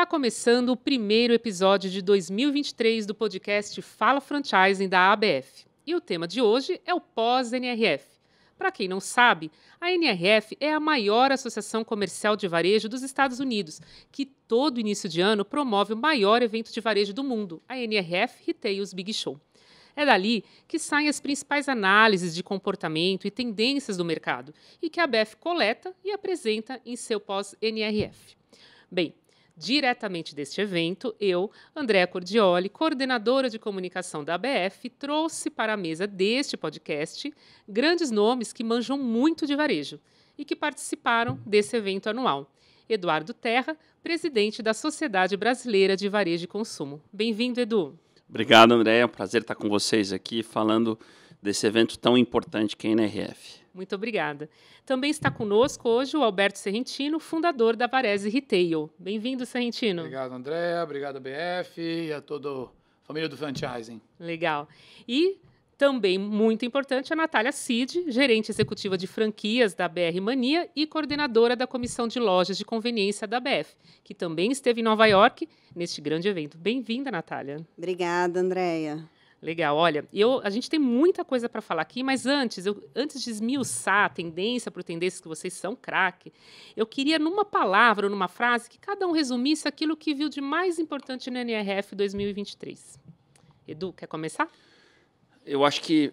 Está começando o primeiro episódio de 2023 do podcast Fala Franchising da ABF. E o tema de hoje é o pós-NRF. Para quem não sabe, a NRF é a maior associação comercial de varejo dos Estados Unidos, que todo início de ano promove o maior evento de varejo do mundo, a NRF Retails Big Show. É dali que saem as principais análises de comportamento e tendências do mercado e que a ABF coleta e apresenta em seu pós-NRF. Bem, diretamente deste evento, eu, Andréa Cordioli, coordenadora de comunicação da ABF, trouxe para a mesa deste podcast grandes nomes que manjam muito de varejo e que participaram desse evento anual. Eduardo Terra, presidente da Sociedade Brasileira de Varejo e Consumo. Bem-vindo, Edu. Obrigado, Andréa. É um prazer estar com vocês aqui falando desse evento tão importante que é a NRF. Muito obrigada. Também está conosco hoje o Alberto Serrentino, fundador da Varese Retail. Bem-vindo, Serrentino. Obrigado, André. Obrigado, BF e a toda a família do franchising. Legal. E também muito importante, a Natália Cid, gerente executiva de franquias da BR Mania e coordenadora da Comissão de Lojas de Conveniência da BF, que também esteve em Nova York neste grande evento. Bem-vinda, Natália. Obrigada, Andréia. Legal, olha, eu, a gente tem muita coisa para falar aqui, mas antes, eu, antes de esmiuçar a tendência por tendências que vocês são craque, eu queria, numa palavra ou numa frase, que cada um resumisse aquilo que viu de mais importante no NRF 2023. Edu, quer começar? Eu acho que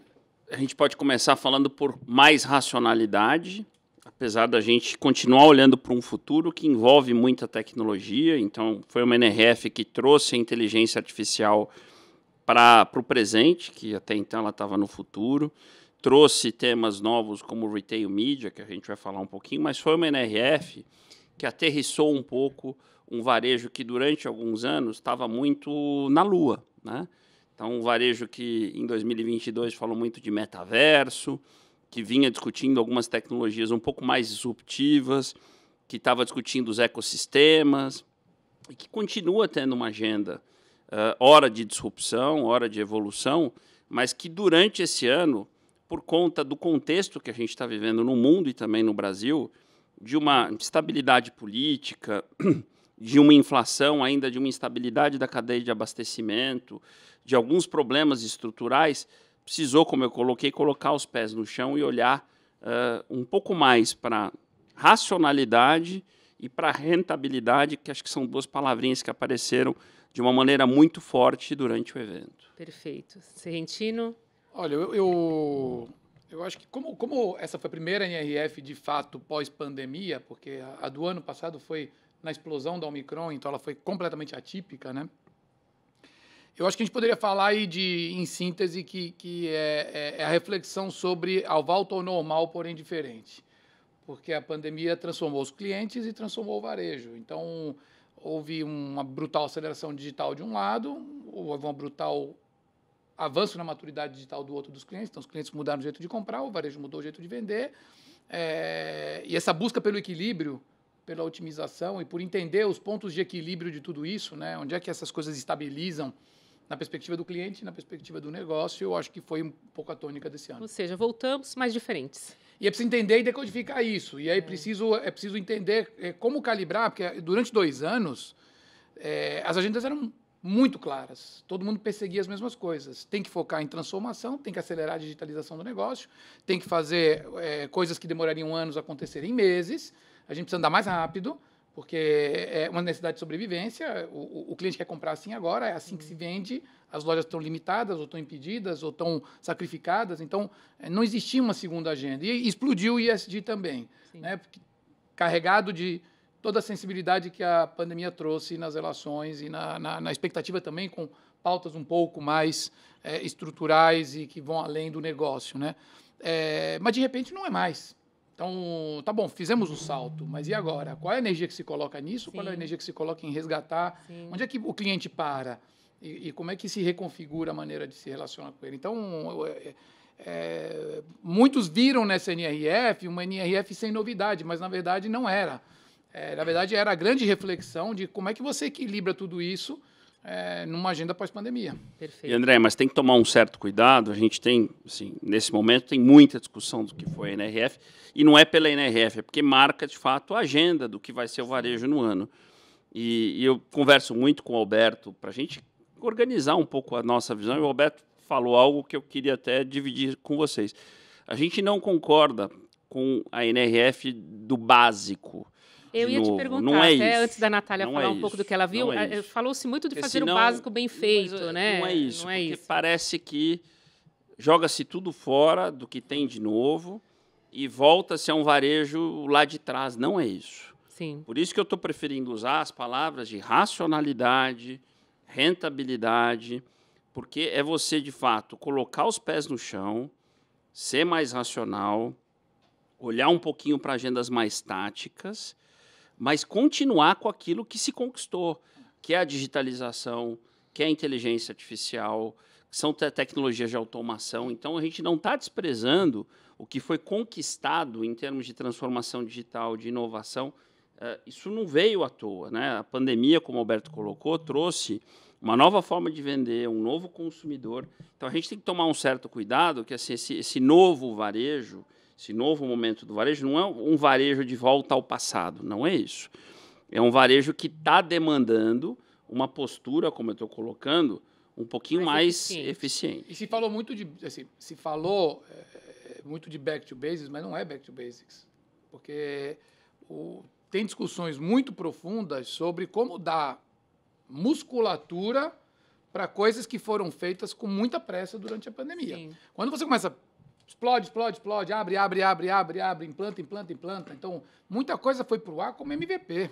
a gente pode começar falando por mais racionalidade, apesar da gente continuar olhando para um futuro que envolve muita tecnologia. Então, foi uma NRF que trouxe a inteligência artificial para o presente, que até então ela estava no futuro. Trouxe temas novos como Retail Media, que a gente vai falar um pouquinho, mas foi uma NRF que aterrissou um pouco um varejo que durante alguns anos estava muito na lua. Né? Então, um varejo que em 2022 falou muito de metaverso, que vinha discutindo algumas tecnologias um pouco mais disruptivas, que estava discutindo os ecossistemas, e que continua tendo uma agenda uh, hora de disrupção, hora de evolução, mas que durante esse ano, por conta do contexto que a gente está vivendo no mundo e também no Brasil, de uma instabilidade política, de uma inflação, ainda de uma instabilidade da cadeia de abastecimento, de alguns problemas estruturais, precisou, como eu coloquei, colocar os pés no chão e olhar uh, um pouco mais para racionalidade e para rentabilidade, que acho que são duas palavrinhas que apareceram de uma maneira muito forte durante o evento. Perfeito. Serrentino? Olha, eu, eu, eu acho que como, como essa foi a primeira NRF de fato pós-pandemia, porque a, a do ano passado foi na explosão da Omicron, então ela foi completamente atípica, né? Eu acho que a gente poderia falar aí de, em síntese, que, que é, é, é a reflexão sobre ao volta ao normal, porém diferente. Porque a pandemia transformou os clientes e transformou o varejo. Então, houve uma brutal aceleração digital de um lado, houve um brutal avanço na maturidade digital do outro dos clientes, então os clientes mudaram o jeito de comprar, o varejo mudou o jeito de vender, é, e essa busca pelo equilíbrio, pela otimização e por entender os pontos de equilíbrio de tudo isso, né, onde é que essas coisas estabilizam, na perspectiva do cliente, na perspectiva do negócio, eu acho que foi um pouco a tônica desse ano. Ou seja, voltamos mais diferentes. E é preciso entender e decodificar isso. E aí é preciso, é preciso entender é, como calibrar, porque eh, durante dois anos é, as agendas eram muito claras. Todo mundo perseguia as mesmas coisas. Tem que focar em transformação, tem que acelerar a digitalização do negócio, tem que fazer é, coisas que demorariam anos acontecerem em meses. A gente precisa andar mais rápido porque é uma necessidade de sobrevivência. O, o, cliente quer comprar assim agora, é assim que se uhum. vende. As lojas estão limitadas, ou estão impedidas, ou estão sacrificadas. Então, é, não existia uma segunda agenda. E explodiu o ISD também, né? Porque, carregado de toda a sensibilidade que a pandemia trouxe nas relações e na, na, na expectativa também com pautas um pouco mais é, estruturais e que vão além do negócio, né? É, mas de repente não é mais. Então, tá bom, fizemos o salto, mas e agora? Qual é a energia que se coloca nisso? Sim. Qual é a energia que se coloca em resgatar? Sim. Onde é que o cliente para? E, e, como é que se reconfigura a maneira de se relacionar com ele? Então, é, é, muitos viram nessa NRF uma NRF sem novidade, mas na verdade não era. É, na verdade, era a grande reflexão de como é que você equilibra tudo isso é, numa agenda pós-pandemia. Perfeito. E André, mas tem que tomar um certo cuidado. A gente tem, assim, nesse momento, tem muita discussão do que foi a NRF, e não é pela NRF, é porque marca, de fato, a agenda do que vai ser o varejo no ano. E, e eu converso muito com o Alberto para a gente organizar um pouco a nossa visão, e o Alberto falou algo que eu queria até dividir com vocês. A gente não concorda com a NRF do básico. Eu ia novo. te perguntar, não é até isso. antes da Natália não falar é um pouco do que ela viu, é falou-se muito de Porque fazer o básico bem é feito, é, né? Não é isso, não é porque isso. parece que joga-se tudo fora do que tem de novo e volta-se a um varejo lá de trás. Não é isso. Sim. Por isso que eu estou preferindo usar as palavras de racionalidade, rentabilidade, porque é você, de fato, colocar os pés no chão, ser mais racional, olhar um pouquinho para agendas mais táticas mas continuar com aquilo que se conquistou, que é a digitalização, que é a inteligência artificial, que são te tecnologias de automação. Então, a gente não está desprezando o que foi conquistado em termos de transformação digital, de inovação. Uh, isso não veio à toa. Né? A pandemia, como o Alberto colocou, trouxe uma nova forma de vender, um novo consumidor. Então, a gente tem que tomar um certo cuidado, que assim, esse, esse novo varejo esse novo momento do varejo não é um varejo de volta ao passado, não é isso. É um varejo que está demandando uma postura, como eu estou colocando, um pouquinho mais, mais eficiente. eficiente. E se falou muito de assim, se falou é, muito de back to basics, mas não é back to basics, porque o, tem discussões muito profundas sobre como dar musculatura para coisas que foram feitas com muita pressa durante a pandemia. Sim. Quando você começa a Explode, explode, explode, abre, abre, abre, abre, abre, implanta, implanta, implanta. Então, muita coisa foi para o ar como MVP.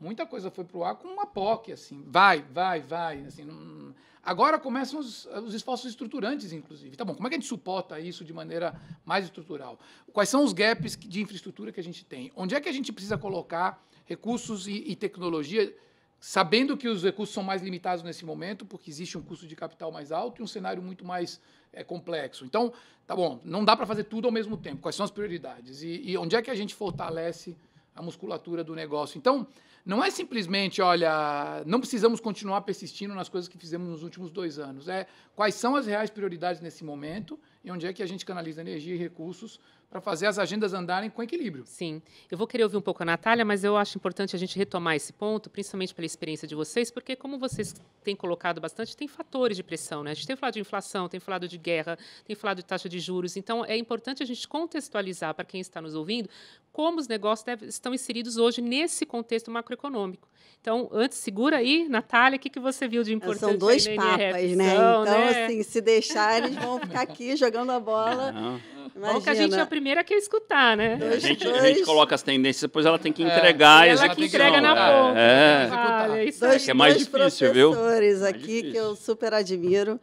Muita coisa foi para o ar com uma POC, assim. Vai, vai, vai. Assim, não... Agora começam os, os esforços estruturantes, inclusive. Tá bom, como é que a gente suporta isso de maneira mais estrutural? Quais são os gaps de infraestrutura que a gente tem? Onde é que a gente precisa colocar recursos e, e tecnologia sabendo que os recursos são mais limitados nesse momento, porque existe um custo de capital mais alto e um cenário muito mais é, complexo. Então, tá bom, não dá para fazer tudo ao mesmo tempo. Quais são as prioridades? E, e, onde é que a gente fortalece a musculatura do negócio? Então, não é simplesmente, olha, não precisamos continuar persistindo nas coisas que fizemos nos últimos dois anos. É quais são as reais prioridades nesse momento e onde é que a gente canaliza energia e recursos para fazer as agendas andarem com equilíbrio. Sim. Eu vou querer ouvir um pouco a Natália, mas eu acho importante a gente retomar esse ponto, principalmente pela experiência de vocês, porque, como vocês têm colocado bastante, tem fatores de pressão. Né? A gente tem falado de inflação, tem falado de guerra, tem falado de taxa de juros. Então, é importante a gente contextualizar para quem está nos ouvindo como os negócios deve, estão inseridos hoje nesse contexto macroeconômico. Então, antes, segura aí, Natália, o que, que você viu de importante? São dois papas, né? Então, né? assim, se deixar, eles vão ficar aqui jogando a bola. Não Imagina. Ou que a gente é a primeira que escutar, né? É, dois, a, gente, dois... a gente coloca as tendências, depois ela tem que é. entregar. É, ela que entrega na ponta. É, é. dois, que é mais difícil, viu? professores aqui difícil. que eu super admiro.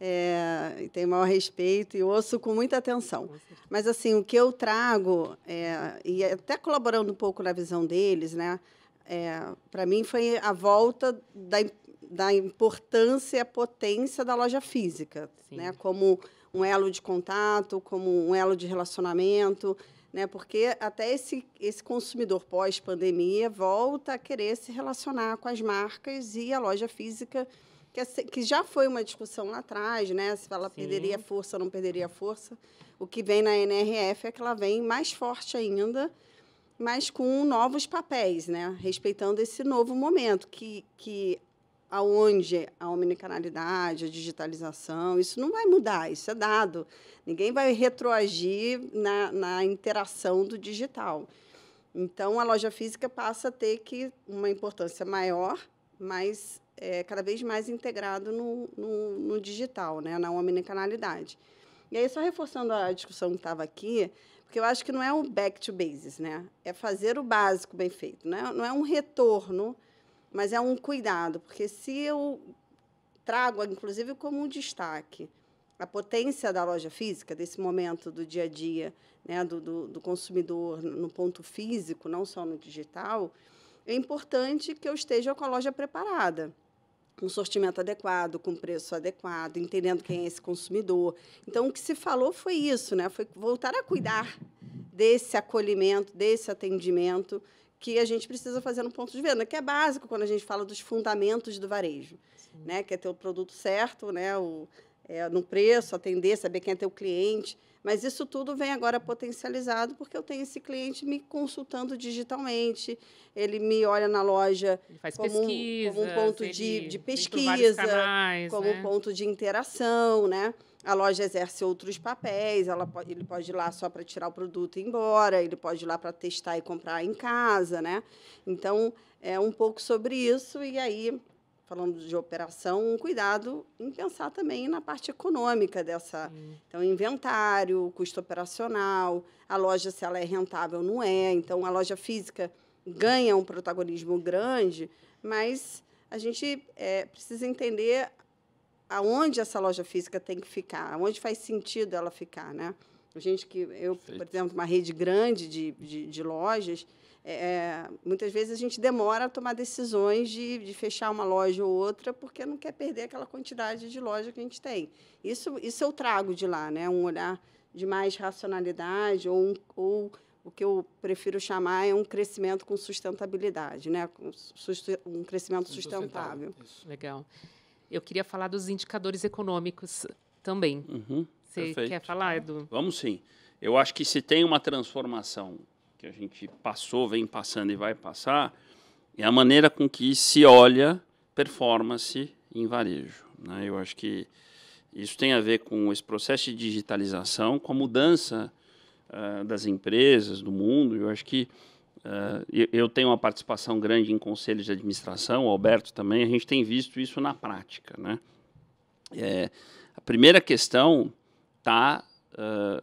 É, tenho maior respeito e ouço com muita atenção. Mas, assim, o que eu trago, é, e até colaborando um pouco na visão deles, né, é, para mim foi a volta da, da importância e a potência da loja física, né, como um elo de contato, como um elo de relacionamento, né? Porque até esse, esse consumidor pós-pandemia volta a querer se relacionar com as marcas e a loja física, que, é que já foi uma discussão lá atrás, né? Se ela Sim. perderia força ou não perderia força. O que vem na NRF é que ela vem mais forte ainda, mas com novos papéis, né? Respeitando esse novo momento, que, que aonde é a omnicanalidade, a digitalização, isso não vai mudar, isso é dado. Ninguém vai retroagir na, na interação do digital. Então, a loja física passa a ter que uma importância maior, mas é, cada vez mais integrado no, no, no digital, né, na omnicanalidade. E aí, só reforçando a discussão que estava aqui, porque eu acho que não é um back to bases, né? É fazer o básico bem feito, né? não é um retorno mas é um cuidado, porque se eu trago, inclusive, como um destaque, a potência da loja física, desse momento do dia a dia, né, do, do, do consumidor no ponto físico, não só no digital, é importante que eu esteja com a loja preparada com um sortimento adequado, com preço adequado, entendendo quem é esse consumidor. Então, o que se falou foi isso, né? Foi voltar a cuidar desse acolhimento, desse atendimento, que a gente precisa fazer no ponto de venda, que é básico quando a gente fala dos fundamentos do varejo, né? Que é ter o produto certo, né? O, é, no preço, atender, saber quem é teu cliente. Mas isso tudo vem agora potencializado porque eu tenho esse cliente me consultando digitalmente, ele me olha na loja como, um, como, um ponto de, de pesquisa, canais, como né? um ponto de interação, né? a loja exerce outros papéis, ela pode, ele pode ir lá só para tirar o produto e ir embora, ele pode ir lá para testar e comprar em casa, né? Então, é um pouco sobre isso, e aí, falando de operação, um cuidado em pensar também na parte econômica dessa. Hum. Então, inventário, custo operacional, a loja, se ela é rentável, não é. Então, a loja física ganha um protagonismo grande, mas a gente é, precisa entender aonde essa loja física tem que ficar, aonde faz sentido ela ficar, né? A gente que eu, Perfeito. por exemplo, uma rede grande de, de, de lojas, é, é, muitas vezes a gente demora a tomar decisões de, de fechar uma loja ou outra porque não quer perder aquela quantidade de loja que a gente tem. Isso, isso eu trago de lá, né? Um olhar de mais racionalidade ou, um, ou o que eu prefiro chamar é um crescimento com sustentabilidade, né? Um crescimento sustentável. sustentável. Legal. Eu queria falar dos indicadores econômicos também. Uhum, Você perfeito. quer falar, Edu? Vamos sim. Eu acho que se tem uma transformação que a gente passou, vem passando e vai passar, é a maneira com que se olha performance em varejo. Né? Eu acho que isso tem a ver com esse processo de digitalização, com a mudança uh, das empresas, do mundo. Eu acho que Uh, eu tenho uma participação grande em conselhos de administração, o Alberto também, a gente tem visto isso na prática. Né? É, a primeira questão está uh, ah,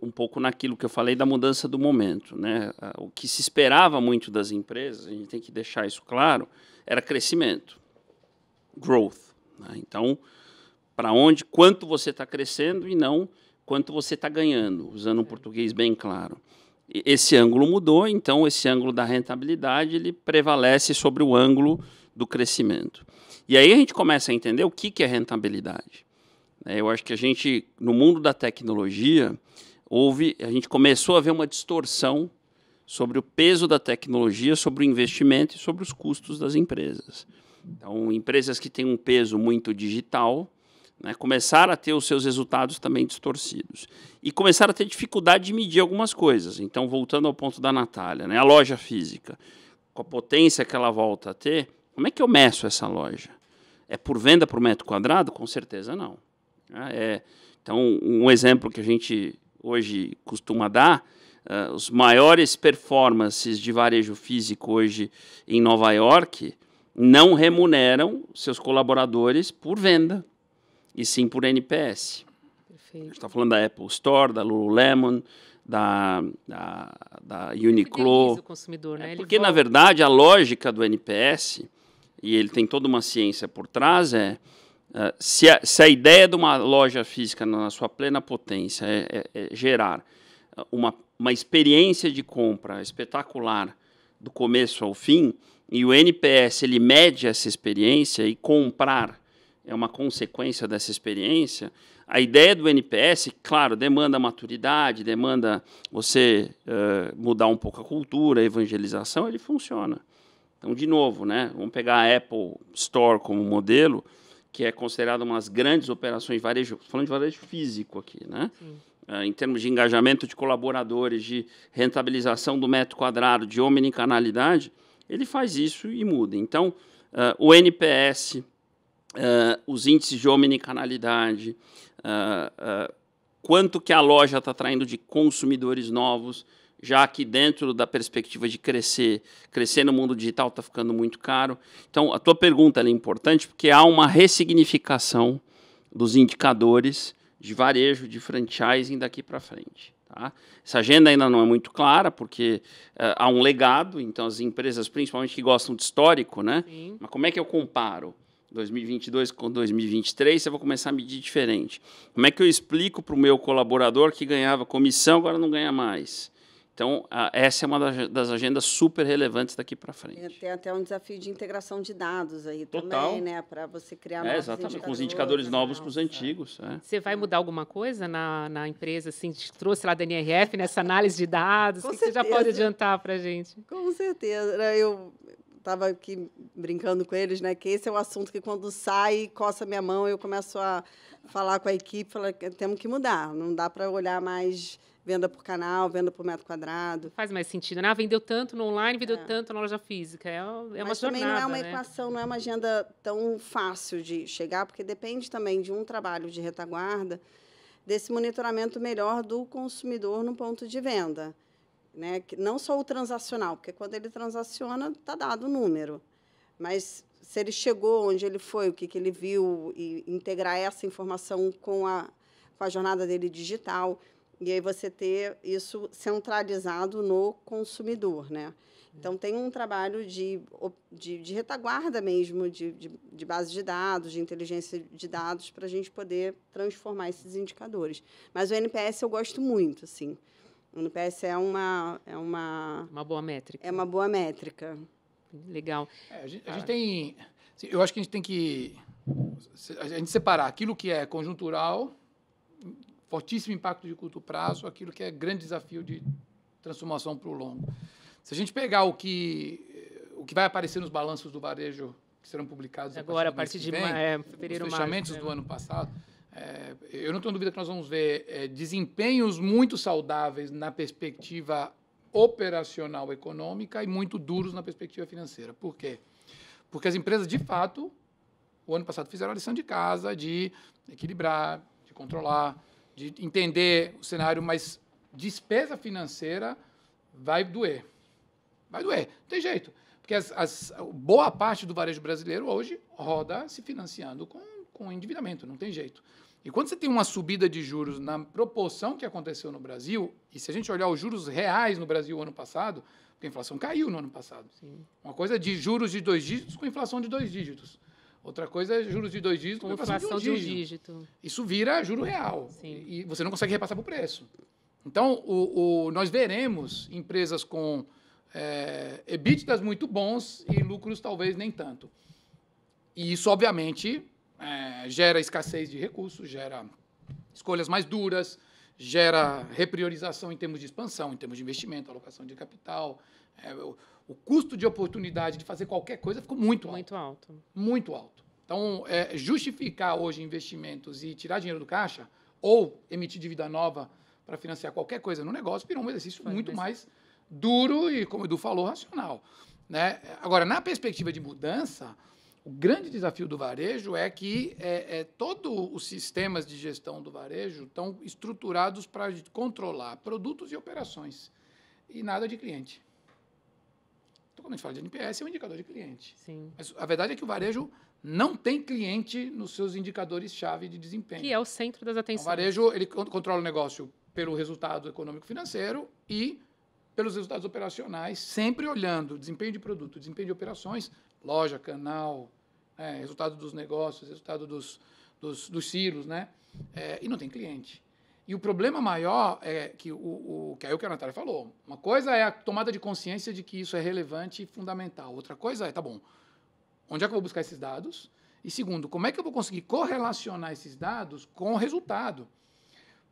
um pouco naquilo que eu falei da mudança do momento. Né? Ah, o que se esperava muito das empresas, a gente tem que deixar isso claro, era crescimento, growth. Né? Então, para onde, quanto você está crescendo e não quanto você está ganhando, usando um português bem claro esse ângulo mudou, então esse ângulo da rentabilidade ele prevalece sobre o ângulo do crescimento. E aí a gente começa a entender o que, que é rentabilidade. É, eu acho que a gente, no mundo da tecnologia, houve, a gente começou a ver uma distorção sobre o peso da tecnologia, sobre o investimento e sobre os custos das empresas. Então, empresas que têm um peso muito digital, né, começar a ter os seus resultados também distorcidos. E começar a ter dificuldade de medir algumas coisas. Então, voltando ao ponto da Natália, né, a loja física, com a potência que ela volta a ter, como é que eu meço essa loja? É por venda por metro quadrado? Com certeza não. Ah, é, então, um exemplo que a gente hoje costuma dar, uh, os maiores performances de varejo físico hoje em Nova York não remuneram seus colaboradores por venda e sim por NPS. Perfeito. A gente está falando da Apple Store, da Lululemon, da, da, da Uniqlo. O consumidor, né? É, porque, volta. na verdade, a lógica do NPS, e ele tem toda uma ciência por trás, é, é se, a, se a ideia de uma loja física na sua plena potência é, é, é gerar uma, uma experiência de compra espetacular do começo ao fim, e o NPS ele mede essa experiência e comprar é uma consequência dessa experiência. A ideia do NPS, claro, demanda maturidade, demanda você uh, mudar um pouco a cultura, a evangelização, ele funciona. Então, de novo, né, vamos pegar a Apple Store como modelo, que é considerada uma das grandes operações de varejo, falando de varejo físico aqui, né? Uh, em termos de engajamento de colaboradores, de rentabilização do metro quadrado, de omnicanalidade, ele faz isso e muda. Então, uh, o NPS uh, os índices de omnicanalidade, uh, quanto que a loja está atraindo de consumidores novos, já que dentro da perspectiva de crescer, crescer no mundo digital está ficando muito caro. Então, a tua pergunta é importante porque há uma ressignificação dos indicadores de varejo, de franchising daqui para frente. Tá? Essa agenda ainda não é muito clara, porque uh, há um legado, então as empresas, principalmente que gostam de histórico, né? Sim. Mas como é que eu comparo? 2022 com 2023, eu vou começar a medir diferente. Como é que eu explico para o meu colaborador que ganhava comissão, agora não ganha mais? Então, a, essa é uma das, agendas super relevantes daqui para frente. Tem até um desafio de integração de dados aí Total. também, né? Para você criar é, Exatamente, com os indicadores né? novos para os antigos. É. Você vai mudar alguma coisa na, na empresa? Assim, trouxe lá da NRF nessa análise de dados? Com o que certeza. você já pode adiantar para a gente? Com certeza. Eu estava aqui brincando com eles, né? Que esse é o assunto que quando sai, coça minha mão, eu começo a falar com a equipe, falar que temos que mudar, não dá para olhar mais venda por canal, venda por metro quadrado. Faz mais sentido, né? Ah, vendeu tanto no online, vendeu é. tanto na loja física. É, é uma Mas também não é uma né? equação, não é uma agenda tão fácil de chegar, porque depende também de um trabalho de retaguarda, desse monitoramento melhor do consumidor no ponto de venda né? Que não só o transacional, porque quando ele transaciona está dado o número, mas se ele chegou, onde ele foi, o que, que ele viu e integrar essa informação com a com a jornada dele digital e aí você ter isso centralizado no consumidor, né? Então, tem um trabalho de, de, de retaguarda mesmo, de, de, de, base de dados, de inteligência de dados, para a gente poder transformar esses indicadores. Mas o NPS eu gosto muito, assim. O NPS é uma, é uma. Uma boa métrica. É uma boa métrica. Legal. É, a, gente, a gente ah. tem. Assim, eu acho que a gente tem que. A gente separar aquilo que é conjuntural, fortíssimo impacto de curto prazo, aquilo que é grande desafio de transformação para o longo. Se a gente pegar o que, o que vai aparecer nos balanços do varejo que serão publicados agora a partir, a partir de vem, ma é, fevereiro, os fechamentos março, né? do ano passado é, eu não tenho dúvida que nós vamos ver é, desempenhos muito saudáveis na perspectiva operacional econômica e muito duros na perspectiva financeira. Por quê? Porque as empresas, de fato, o ano passado fizeram a lição de casa de equilibrar, de controlar, de entender o cenário, mas despesa financeira vai doer. Vai doer, não tem jeito. Porque as, as, boa parte do varejo brasileiro hoje roda se financiando com, com endividamento, não tem jeito. E quando você tem uma subida de juros na proporção que aconteceu no Brasil, e se a gente olhar os juros reais no Brasil ano passado, a inflação caiu no ano passado. Sim. Uma coisa é de juros de dois dígitos com inflação de dois dígitos. Outra coisa é juros de dois dígitos com, inflação, inflação de, um, de dígito. um dígito. Isso vira juro real. Sim. E você não consegue repassar para o preço. Então, o, o, nós veremos empresas com é, EBITDAs muito bons e lucros talvez nem tanto. E isso, obviamente, é, gera escassez de recursos, gera escolhas mais duras, gera repriorização em termos de expansão, em termos de investimento, alocação de capital. É, o, o, custo de oportunidade de fazer qualquer coisa ficou muito alto. Muito alto. Muito alto. Então, é, justificar hoje investimentos e tirar dinheiro do caixa ou emitir dívida nova para financiar qualquer coisa no negócio virou um exercício Foi muito mais duro e, como o Edu falou, racional. Né? Agora, na perspectiva de mudança, o grande desafio do varejo é que é, é todos os sistemas de gestão do varejo estão estruturados para controlar produtos e operações e nada de cliente. Então, quando a gente fala de NPS, é um indicador de cliente. Sim. Mas a verdade é que o varejo não tem cliente nos seus indicadores-chave de desempenho. Que é o centro das atenções. Então, o varejo ele controla o negócio pelo resultado econômico-financeiro e pelos resultados operacionais, sempre olhando desempenho de produto, desempenho de operações loja, canal, é, resultado dos negócios, resultado dos, dos, dos silos, né? É, e não tem cliente. E o problema maior é que o, o que é o que a Natália falou. Uma coisa é a tomada de consciência de que isso é relevante e fundamental. Outra coisa é, tá bom, onde é que eu vou buscar esses dados? E segundo, como é que eu vou conseguir correlacionar esses dados com o resultado?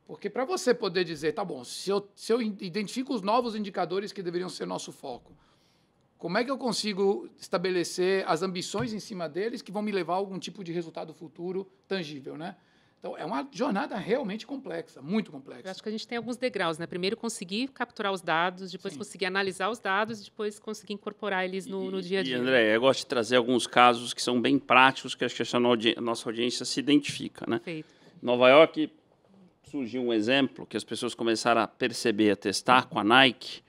Porque para você poder dizer, tá bom, se eu, se eu identifico os novos indicadores que deveriam ser nosso foco, como é que eu consigo estabelecer as ambições em cima deles que vão me levar a algum tipo de resultado futuro tangível, né? Então, é uma jornada realmente complexa, muito complexa. Eu acho que a gente tem alguns degraus, né? Primeiro, conseguir capturar os dados, depois Sim. conseguir analisar os dados, depois conseguir incorporar eles no, e, no dia a dia. E, André, eu gosto de trazer alguns casos que são bem práticos, que acho que a nossa audiência se identifica, né? Perfeito. Nova York surgiu um exemplo que as pessoas começaram a perceber, a testar com a Nike,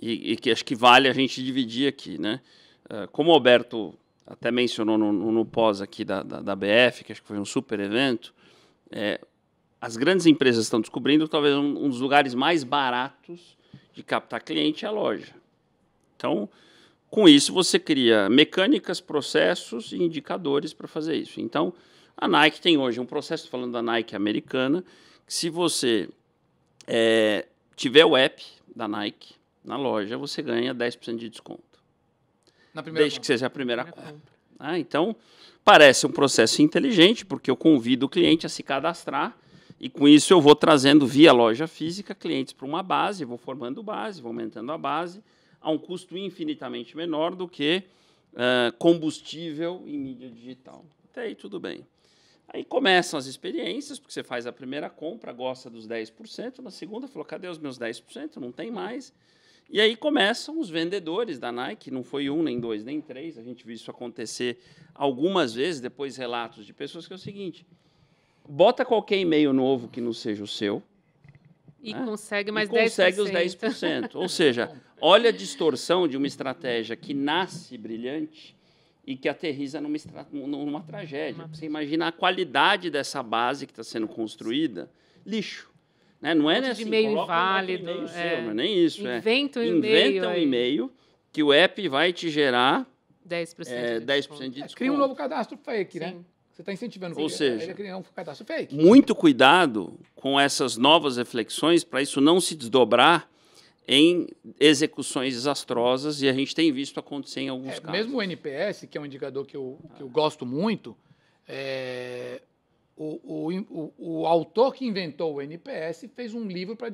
e, e, que acho que vale a gente dividir aqui, né? Ah, como o Alberto até mencionou no, no, no pós aqui da, da, da, BF, que acho que foi um super evento, é, as grandes empresas estão descobrindo talvez um, um, dos lugares mais baratos de captar cliente é a loja. Então, com isso, você cria mecânicas, processos e indicadores para fazer isso. Então, a Nike tem hoje um processo, falando da Nike americana, que se você é, tiver o app da Nike, na loja, você ganha 10% de desconto. Na primeira Desde compra. que seja a primeira, primeira compra. compra. Ah, então, parece um processo inteligente, porque eu convido o cliente a se cadastrar e com isso eu vou trazendo via loja física clientes para uma base, vou formando base, vou aumentando a base a um custo infinitamente menor do que uh, combustível em mídia digital. Até aí tudo bem. Aí começam as experiências, porque você faz a primeira compra, gosta dos 10%, na segunda falou, cadê os meus 10%? Não tem mais. E aí começam os vendedores da Nike, não foi um, nem dois, nem três, a gente viu isso acontecer algumas vezes, depois relatos de pessoas que é o seguinte: bota qualquer e-mail novo que não seja o seu. E né? consegue mais e 10%. Consegue os 10%. Ou seja, olha a distorção de uma estratégia que nasce brilhante e que aterriza numa, numa tragédia. Você imagina a qualidade dessa base que está sendo construída lixo. Né? Não é né, assim, e-mail inválido. Um é. nem isso. É. Inventa um é. e-mail. Inventa um e-mail que o app vai te gerar 10%, é, de, 10 desconto. de desconto. É, cria um novo cadastro fake, né? Sim. né? Você está incentivando Ou seja, criar um cadastro fake. Muito cuidado com essas novas reflexões para isso não se desdobrar em execuções desastrosas e a gente tem visto acontecer em alguns é, casos. Mesmo o NPS, que é um indicador que eu, que eu gosto muito, é, o, o, o, autor que inventou o NPS fez um livro para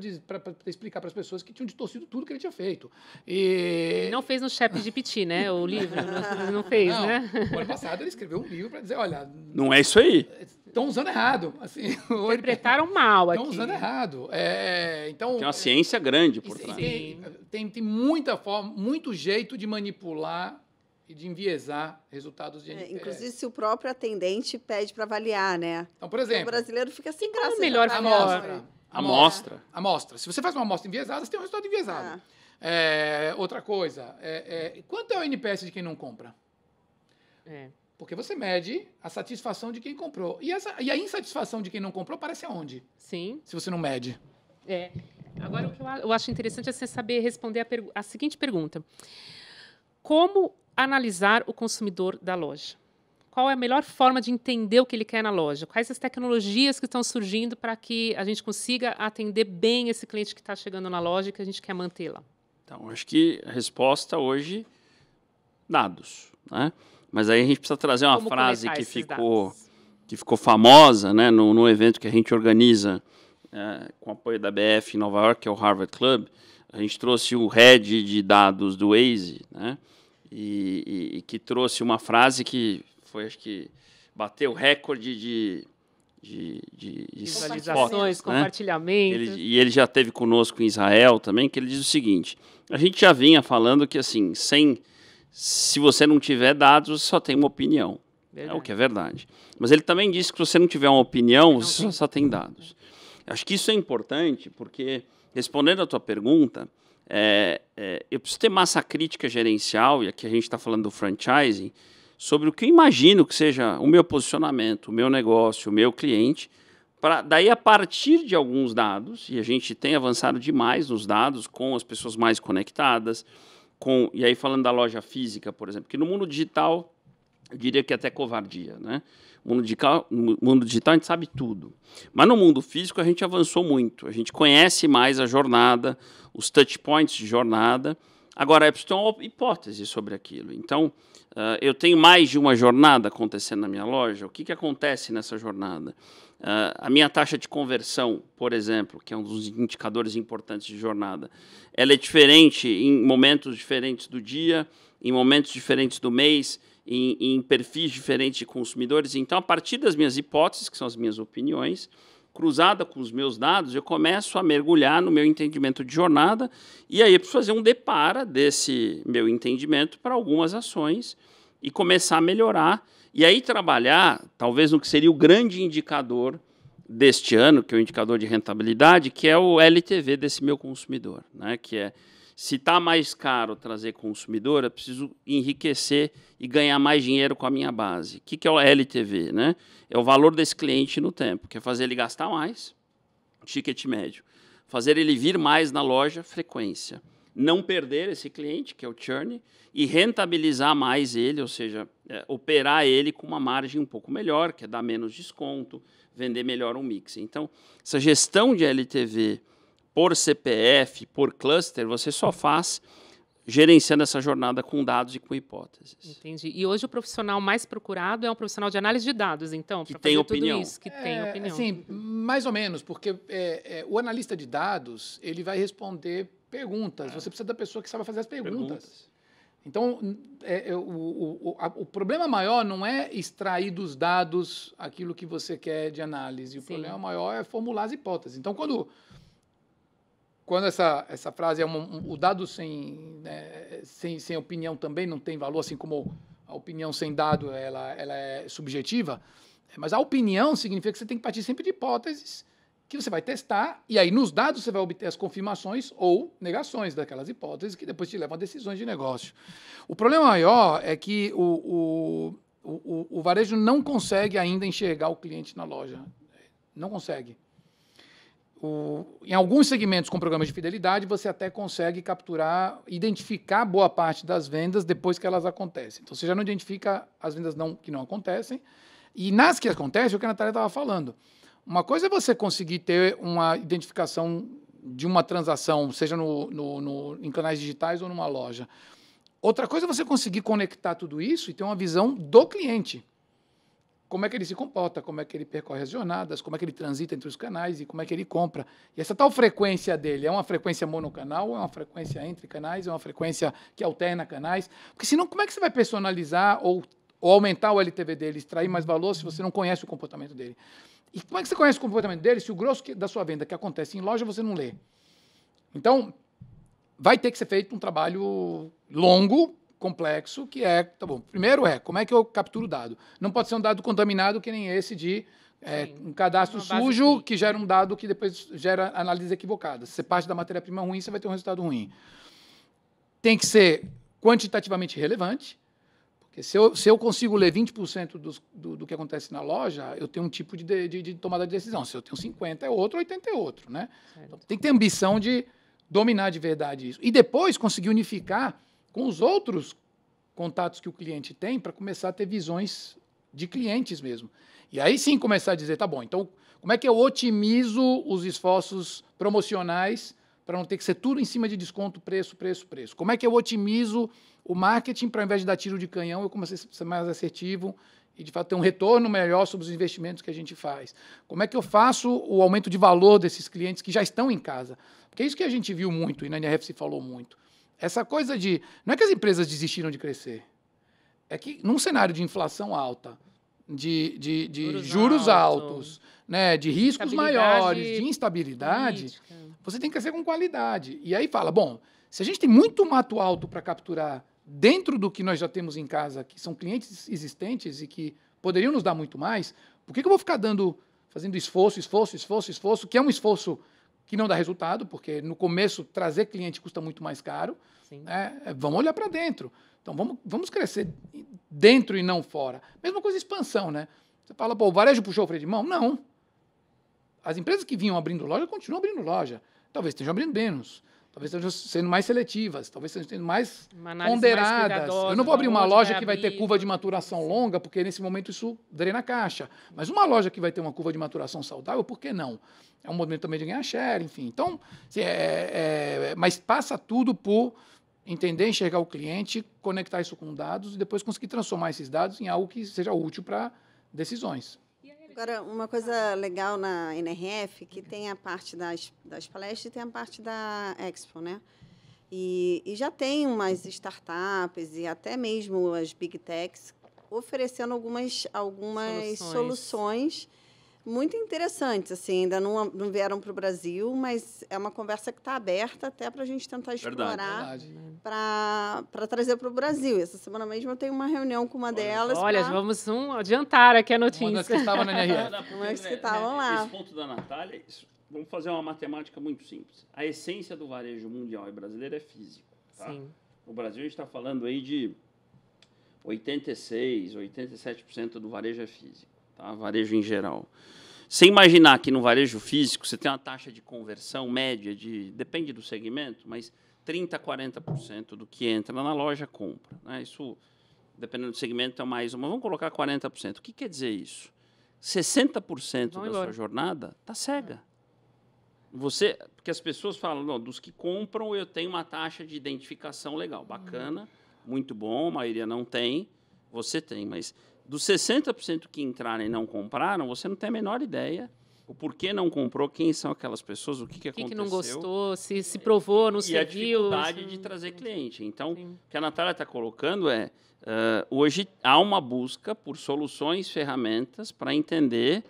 explicar para as pessoas que tinham distorcido tudo que ele tinha feito. E... Ele não fez no chefe de Piti, né? O livro não, não fez, não, né? No ano passado ele escreveu um livro para dizer, olha... Não é isso aí. Estão usando errado. Assim, Interpretaram NPS, mal aqui. Estão usando errado. É, então, tem uma ciência grande por trás. Tem, tem, tem muita forma, muito jeito de manipular e de enviesar resultados de é, Inclusive, se o próprio atendente pede para avaliar, né? Então, por exemplo. o brasileiro fica assim graça. Qual é melhor a amostra. Amostra. Amostra. Se você faz uma amostra enviesada, você tem um resultado enviesado. Ah. É, outra coisa, é, é quanto é o NPS de quem não compra? É. Porque você mede a satisfação de quem comprou. E, essa, e a insatisfação de quem não comprou aparece aonde? Sim. Se você não mede. É. Agora, o que eu acho interessante é você saber responder a, a seguinte pergunta: Como analisar o consumidor da loja. Qual é a melhor forma de entender o que ele quer na loja? Quais as tecnologias que estão surgindo para que a gente consiga atender bem esse cliente que está chegando na loja e que a gente quer mantê-la? Então, acho que a resposta hoje, dados. Né? Mas aí a gente precisa trazer uma Como frase que ficou, que ficou famosa né, no, no evento que a gente organiza é, com apoio da BF em Nova York, que é o Harvard Club. A gente trouxe o head de dados do Waze, né? e, e, e que trouxe uma frase que foi, acho que, bateu recorde de de, de, de visualizações, né? compartilhamento. Ele, e ele já teve conosco em Israel também, que ele diz o seguinte: a gente já vinha falando que assim, sem se você não tiver dados, só tem uma opinião. Verdade. É o que é verdade. Mas ele também disse que se você não tiver uma opinião, não você tem. só tem dados. Acho que isso é importante porque respondendo à tua pergunta, é, é, eu preciso ter massa crítica gerencial, e aqui a gente está falando do franchising, sobre o que eu imagino que seja o meu posicionamento, o meu negócio, o meu cliente, para daí a partir de alguns dados, e a gente tem avançado demais nos dados com as pessoas mais conectadas, com e aí falando da loja física, por exemplo, que no mundo digital eu diria que é até covardia, né? mundo digital, mundo digital a gente sabe tudo. Mas no mundo físico a gente avançou muito. A gente conhece mais a jornada, os touch points de jornada. Agora, é preciso uma hipótese sobre aquilo. Então, uh, eu tenho mais de uma jornada acontecendo na minha loja. O que, que acontece nessa jornada? Uh, a minha taxa de conversão, por exemplo, que é um dos indicadores importantes de jornada, ela é diferente em momentos diferentes do dia, em momentos diferentes do mês em, em perfis diferentes de consumidores. Então, a partir das minhas hipóteses, que são as minhas opiniões, cruzada com os meus dados, eu começo a mergulhar no meu entendimento de jornada e aí eu preciso fazer um depara desse meu entendimento para algumas ações e começar a melhorar e aí trabalhar talvez no que seria o grande indicador deste ano, que é o indicador de rentabilidade, que é o LTV desse meu consumidor, né, que é se está mais caro trazer consumidor, eu preciso enriquecer e ganhar mais dinheiro com a minha base. O que, que é o LTV? Né? É o valor desse cliente no tempo, que é fazer ele gastar mais, ticket médio. Fazer ele vir mais na loja, frequência. Não perder esse cliente, que é o churn, e rentabilizar mais ele, ou seja, é, operar ele com uma margem um pouco melhor, que é dar menos desconto, vender melhor um mix. Então, essa gestão de LTV por CPF, por cluster, você só faz gerenciando essa jornada com dados e com hipóteses. Entendi. E hoje o profissional mais procurado é um profissional de análise de dados, então, que tem opinião. Isso, que é, tem opinião. Sim, mais ou menos, porque é, é, o analista de dados ele vai responder perguntas. É. Você precisa da pessoa que sabe fazer as perguntas. perguntas. Então, é, é, o, o, a, o, problema maior não é extrair dos dados aquilo que você quer de análise. O sim. problema maior é formular as hipóteses. Então, quando quando essa, essa frase é um, um, o dado sem, né, sem, sem opinião também não tem valor, assim como a opinião sem dado ela, ela é subjetiva, mas a opinião significa que você tem que partir sempre de hipóteses que você vai testar, e aí nos dados você vai obter as confirmações ou negações daquelas hipóteses que depois te levam a decisões de negócio. O problema maior é que o, o, o, o varejo não consegue ainda enxergar o cliente na loja. Não consegue o, em alguns segmentos com programas de fidelidade, você até consegue capturar, identificar boa parte das vendas depois que elas acontecem. Então, você já não identifica as vendas não, que não acontecem. E nas que acontecem, o que a Natália estava falando. Uma coisa é você conseguir ter uma identificação de uma transação, seja no, no, no em canais digitais ou numa loja. Outra coisa é você conseguir conectar tudo isso e ter uma visão do cliente como é que ele se comporta, como é que ele percorre as jornadas, como é que ele transita entre os canais e como é que ele compra. E essa tal frequência dele é uma frequência monocanal, é uma frequência entre canais, é uma frequência que alterna canais? Porque senão, como é que você vai personalizar ou, ou aumentar o LTV dele, extrair mais valor se você não conhece o comportamento dele? E como é que você conhece o comportamento dele se o grosso que, da sua venda que acontece em loja você não lê? Então, vai ter que ser feito um trabalho longo complexo, que é, tá bom, primeiro é, como é que eu capturo o dado? Não pode ser um dado contaminado que nem esse de é, um cadastro sujo que... que gera um dado que depois gera análise equivocada. Se você parte da matéria-prima ruim, você vai ter um resultado ruim. Tem que ser quantitativamente relevante, porque se eu, se eu consigo ler 20% do, do que acontece na loja, eu tenho um tipo de, de, de, tomada de decisão. Se eu tenho 50 é outro, 80 é outro. Né? Então, tem que ter ambição de dominar de verdade isso. E depois conseguir unificar com os outros contatos que o cliente tem para começar a ter visões de clientes mesmo. E aí sim começar a dizer, tá bom, então como é que eu otimizo os esforços promocionais para não ter que ser tudo em cima de desconto, preço, preço, preço? Como é que eu otimizo o marketing para, ao invés de dar tiro de canhão, eu começar a ser mais assertivo e, de fato, ter um retorno melhor sobre os investimentos que a gente faz? Como é que eu faço o aumento de valor desses clientes que já estão em casa? Porque é isso que a gente viu muito e na NRF se falou muito. Essa coisa de. Não é que as empresas desistiram de crescer. É que num cenário de inflação alta, de, de, de juros, juros altos, né, de riscos maiores, de instabilidade, política. você tem que crescer com qualidade. E aí fala: bom, se a gente tem muito mato alto para capturar dentro do que nós já temos em casa, que são clientes existentes e que poderiam nos dar muito mais, por que, que eu vou ficar dando, fazendo esforço, esforço, esforço, esforço, que é um esforço que não dá resultado, porque no começo trazer cliente custa muito mais caro. Né? É, vamos olhar para dentro. Então vamos, vamos crescer dentro e não fora. Mesma coisa expansão, né? Você fala, pô, o varejo puxou o freio de mão? Não. As empresas que vinham abrindo loja continuam abrindo loja. Talvez estejam abrindo menos talvez estejam sendo mais seletivas, talvez estejam sendo mais ponderadas. Mais eu não vou abrir uma loja que vai ter curva de maturação longa, porque nesse momento isso drena a caixa. Mas uma loja que vai ter uma curva de maturação saudável, por que não? É um momento também de ganhar share, enfim. Então, é, é, é, mas passa tudo por entender, enxergar o cliente, conectar isso com dados e depois conseguir transformar esses dados em algo que seja útil para decisões. Agora, uma coisa legal na NRF, é que uhum. tem a parte das, das palestras e tem a parte da Expo, né? E, e já tem umas startups e até mesmo as big techs oferecendo algumas, algumas soluções, soluções muito interessantes, assim, ainda não, não vieram para o Brasil, mas é uma conversa que está aberta até para a gente tentar explorar para trazer para o Brasil. Essa semana mesmo eu tenho uma reunião com uma olha, delas. Olha, pra... vamos um adiantar aqui a notícia. Uma das que estavam na NRF. Uma das que estavam lá. Esse ponto da Natália, isso, vamos fazer uma matemática muito simples. A essência do varejo mundial e brasileiro é físico. Tá? Sim. O Brasil está falando aí de 86, 87% do varejo é físico tá? varejo em geral. Sem imaginar que no varejo físico você tem uma taxa de conversão média de, depende do segmento, mas 30%, 40% do que entra na loja compra. Né? Isso, dependendo do segmento, é mais uma. Vamos colocar 40%. O que quer dizer isso? 60% Vamos da embora. sua jornada está cega. É. Você, porque as pessoas falam, não, dos que compram eu tenho uma taxa de identificação legal, bacana, uhum. muito bom, a maioria não tem, você tem, mas dos 60% que entraram e não compraram, você não tem a menor ideia o porquê não comprou, quem são aquelas pessoas, o que, que aconteceu. O que, não gostou, se, se provou, não e serviu. E a dificuldade de trazer cliente. Então, Sim. o que a Natália está colocando é, uh, hoje há uma busca por soluções, ferramentas para entender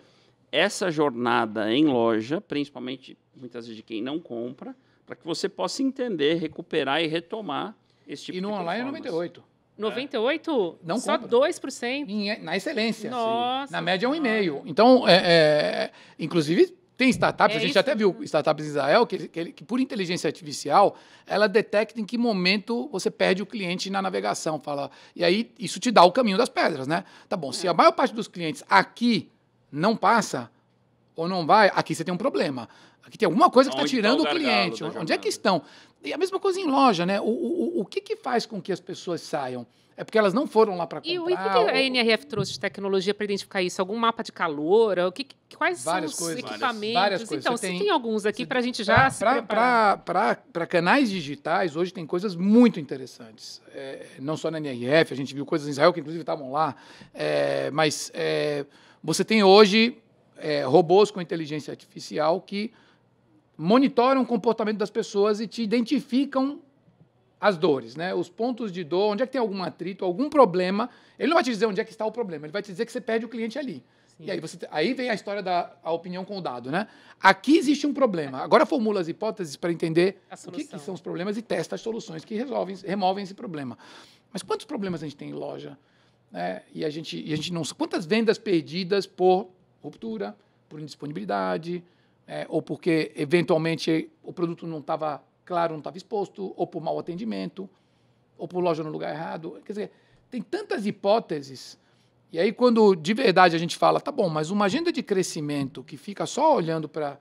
essa jornada em loja, principalmente muitas vezes de quem não compra, para que você possa entender, recuperar e retomar esse tipo e de E no online é 98. 98? É. Não Só compra. 2%? Em, é, na excelência. Nossa. Sim. Na média é 1,5%. Então, é, é, inclusive, tem startups, é a gente isso. até viu startups em Israel, que, que, que, por inteligência artificial, ela detecta em que momento você perde o cliente na navegação. Fala, e aí isso te dá o caminho das pedras, né? Tá bom, se é. a maior parte dos clientes aqui não passa ou não vai, aqui você tem um problema. Aqui tem alguma coisa que está tá tirando o cliente. Onde é que estão? E a mesma coisa em loja, né? O, o, o que, que faz com que as pessoas saiam? É porque elas não foram lá para comprar. E o que, ou... a NRF trouxe de tecnologia para identificar isso? Algum mapa de calor? O que, quais várias são os coisas, equipamentos? Várias, várias então, você tem, tem alguns aqui para a gente já pra, se Para canais digitais, hoje tem coisas muito interessantes. É, não só na NRF, a gente viu coisas em Israel que inclusive estavam lá. É, mas é, você tem hoje é, robôs com inteligência artificial que monitoram o comportamento das pessoas e te identificam as dores, né? Os pontos de dor, onde é que tem algum atrito, algum problema. Ele não vai te dizer onde é que está o problema, ele vai te dizer que você perde o cliente ali. Sim. E aí você aí vem a história da a opinião com o dado, né? Aqui existe um problema. Agora formula as hipóteses para entender o que, que, são os problemas e testa as soluções que resolvem, removem esse problema. Mas quantos problemas a gente tem em loja? Né? E a gente e a gente não quantas vendas perdidas por ruptura, por indisponibilidade, é, ou porque eventualmente o produto não estava claro, não estava exposto, ou por mau atendimento, ou por loja no lugar errado. Quer dizer, tem tantas hipóteses. E aí, quando de verdade a gente fala, tá bom, mas uma agenda de crescimento que fica só olhando para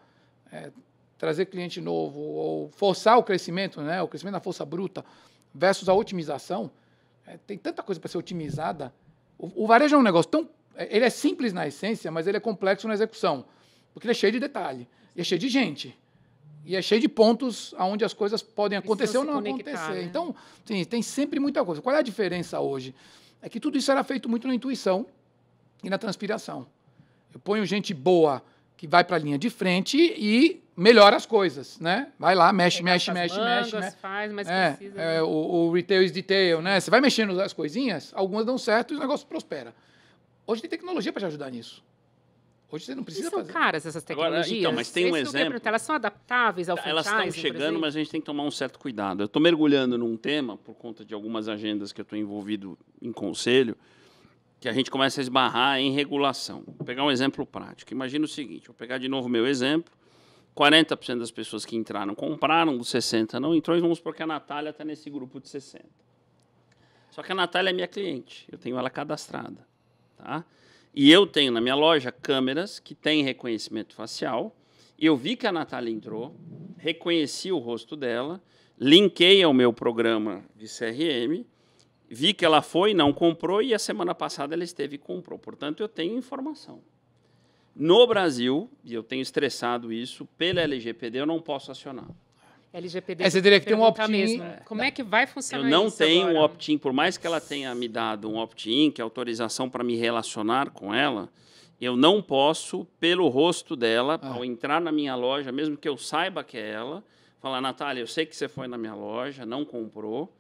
é, trazer cliente novo ou forçar o crescimento, né, o crescimento da força bruta versus a otimização, é, tem tanta coisa para ser otimizada. O, o varejo é um negócio tão. É, ele é simples na essência, mas ele é complexo na execução. Porque ele é cheio de detalhe, e é cheio de gente. E é cheio de pontos onde as coisas podem acontecer ou não acontecer. Né? Então, sim, tem sempre muita coisa. Qual é a diferença hoje? É que tudo isso era feito muito na intuição e na transpiração. Eu ponho gente boa que vai para a linha de frente e melhora as coisas, né? Vai lá, mexe, Pega mexe, mexe, mangas, mexe. Né? Faz, mas é, precisa, é, né? o, o retail is detail, né? Você vai mexendo as coisinhas, algumas dão certo e o negócio prospera. Hoje tem tecnologia para te ajudar nisso. Hoje você não precisa e são fazer. caras essas tecnologias. Agora, então, mas tem um é exemplo. Elas são adaptáveis ao tá, Elas estão chegando, mas a gente tem que tomar um certo cuidado. Eu estou mergulhando num tema, por conta de algumas agendas que eu estou envolvido em conselho, que a gente começa a esbarrar em regulação. Vou pegar um exemplo prático. Imagina o seguinte, vou pegar de novo meu exemplo. 40% das pessoas que entraram compraram, dos 60 não entrou, e vamos supor que a Natália está nesse grupo de 60. Só que a Natália é minha cliente, eu tenho ela cadastrada. Tá? E eu tenho na minha loja câmeras que têm reconhecimento facial. eu vi que a Natália entrou, reconheci o rosto dela, linkei ao meu programa de CRM, vi que ela foi, não comprou, e a semana passada ela esteve e comprou. Portanto, eu tenho informação. No Brasil, e eu tenho estressado isso, pela LGPD eu não posso acionar. LGPD. É, você teria que ter um opt-in. Né? Como é que vai funcionar isso? Eu não isso tenho agora? um opt-in, por mais que ela tenha me dado um opt-in, que é autorização para me relacionar com ela, eu não posso, pelo rosto dela, ah. ao entrar na minha loja, mesmo que eu saiba que é ela, falar, Natália, eu sei que você foi na minha loja, não comprou, o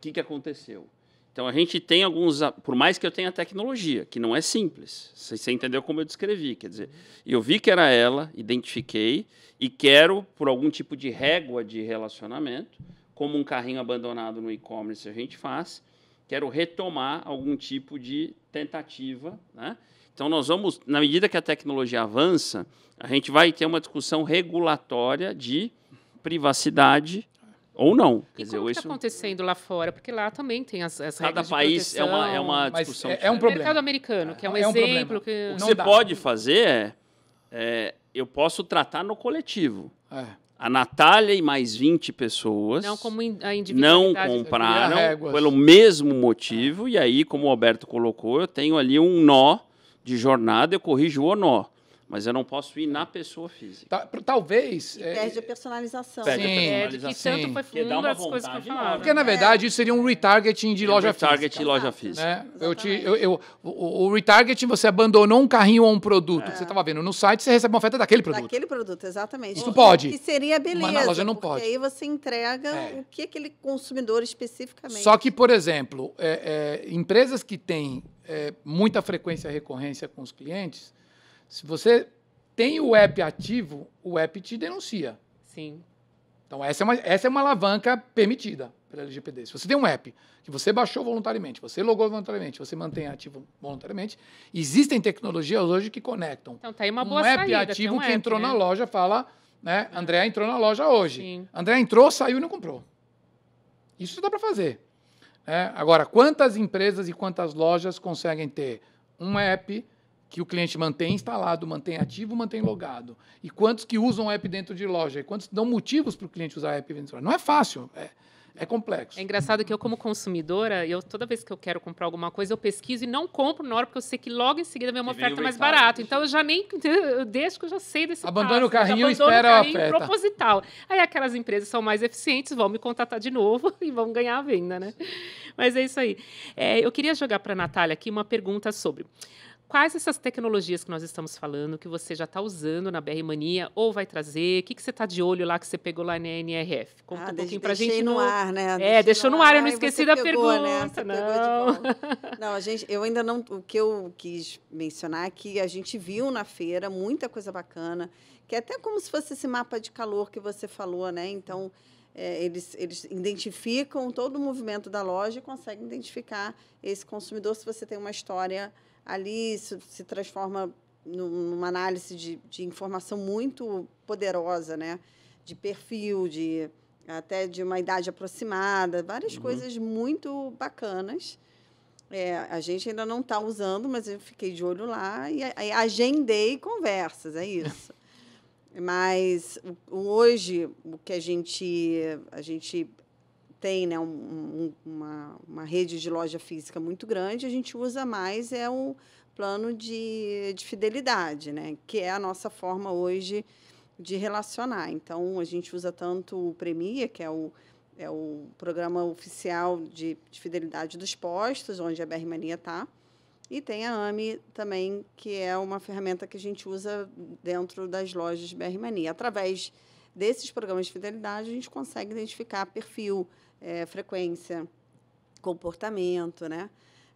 que, que aconteceu? Então a gente tem alguns, por mais que eu tenha tecnologia, que não é simples. Você entendeu como eu descrevi, quer dizer, eu vi que era ela, identifiquei e quero por algum tipo de régua de relacionamento, como um carrinho abandonado no e-commerce a gente faz, quero retomar algum tipo de tentativa, né? Então nós vamos, na medida que a tecnologia avança, a gente vai ter uma discussão regulatória de privacidade, ou não. Quer e dizer, como está isso... acontecendo lá fora? Porque lá também tem as, as Cada país é uma, é uma discussão. É, é, um problema. O mercado americano, que é um é exemplo. que... O que você dá. pode fazer é, é, Eu posso tratar no coletivo. É. A Natália e mais 20 pessoas não, como a não compraram pelo mesmo motivo. É. E aí, como o Alberto colocou, eu tenho ali um nó de jornada, eu corrijo o nó mas eu não posso ir na é. pessoa física. talvez. E é, perde a é, personalização. Perde sim, a personalização. Que tanto foi fundo uma das coisas que eu falava. Porque, na verdade, isso seria um retargeting de loja retargeting física. Retargeting loja física. Né? Eu te, eu, eu, o, o retargeting, você abandonou um carrinho ou um produto é. que você estava vendo no site, você recebe uma oferta daquele produto. Daquele produto, exatamente. Isso pode. Que seria beleza. Mas na loja não pode. aí você entrega é. o que aquele consumidor especificamente. Só que, por exemplo, empresas que têm muita frequência e recorrência com os clientes se você tem o app ativo, o app te denuncia. Sim. Então, essa é uma, essa é uma alavanca permitida pela LGPD. Se você tem um app que você baixou voluntariamente, você logou voluntariamente, você mantém ativo voluntariamente, existem tecnologias hoje que conectam. Então, tá aí uma um app saída, ativo um que app, entrou né? na loja fala, né? É. André entrou na loja hoje. Sim. André entrou, saiu e não comprou. Isso dá para fazer. É, agora, quantas empresas e quantas lojas conseguem ter um app que o cliente mantém instalado, mantém ativo, mantém logado. E quantos que usam o app dentro de loja? E quantos dão motivos para o cliente usar o app dentro de loja? Não é fácil. É, é complexo. É engraçado que eu, como consumidora, eu toda vez que eu quero comprar alguma coisa, eu pesquiso e não compro na hora, porque eu sei que logo em seguida vem uma e oferta vem mais barata. Né? Então eu já nem eu deixo que eu já sei desse Abandona o carrinho e espera a oferta. proposital. Aí aquelas empresas são mais eficientes, vão me contratar de novo e vão ganhar a venda, né? Mas é isso aí. É, eu queria jogar para a Natália aqui uma pergunta sobre quais essas tecnologias que nós estamos falando que você já está usando na BR Mania ou vai trazer? O que, que você está de olho lá que você pegou lá na NRF? Conta ah, um pouquinho para a gente. no ar, né? É, deixei deixou no ar, eu não esqueci da pegou, né? pergunta. Né? Não. não, a gente, eu ainda não. O que eu quis mencionar é que a gente viu na feira muita coisa bacana, que é até como se fosse esse mapa de calor que você falou, né? Então. É, eles, eles identificam todo o movimento da loja e conseguem identificar esse consumidor se você tem uma história ali isso se transforma numa análise de, de informação muito poderosa, né? De perfil, de até de uma idade aproximada, várias uhum. coisas muito bacanas. É, a gente ainda não está usando, mas eu fiquei de olho lá e agendei conversas, é isso. mas hoje o que a gente a gente tem né, um, um, uma, uma rede de loja física muito grande, a gente usa mais é o plano de, de fidelidade, né, que é a nossa forma hoje de relacionar. Então, a gente usa tanto o Premia, que é o, é o programa oficial de, de fidelidade dos postos, onde a BR Mania está, e tem a AMI também, que é uma ferramenta que a gente usa dentro das lojas BR Mania. Através desses programas de fidelidade, a gente consegue identificar perfil é, frequência, comportamento, né?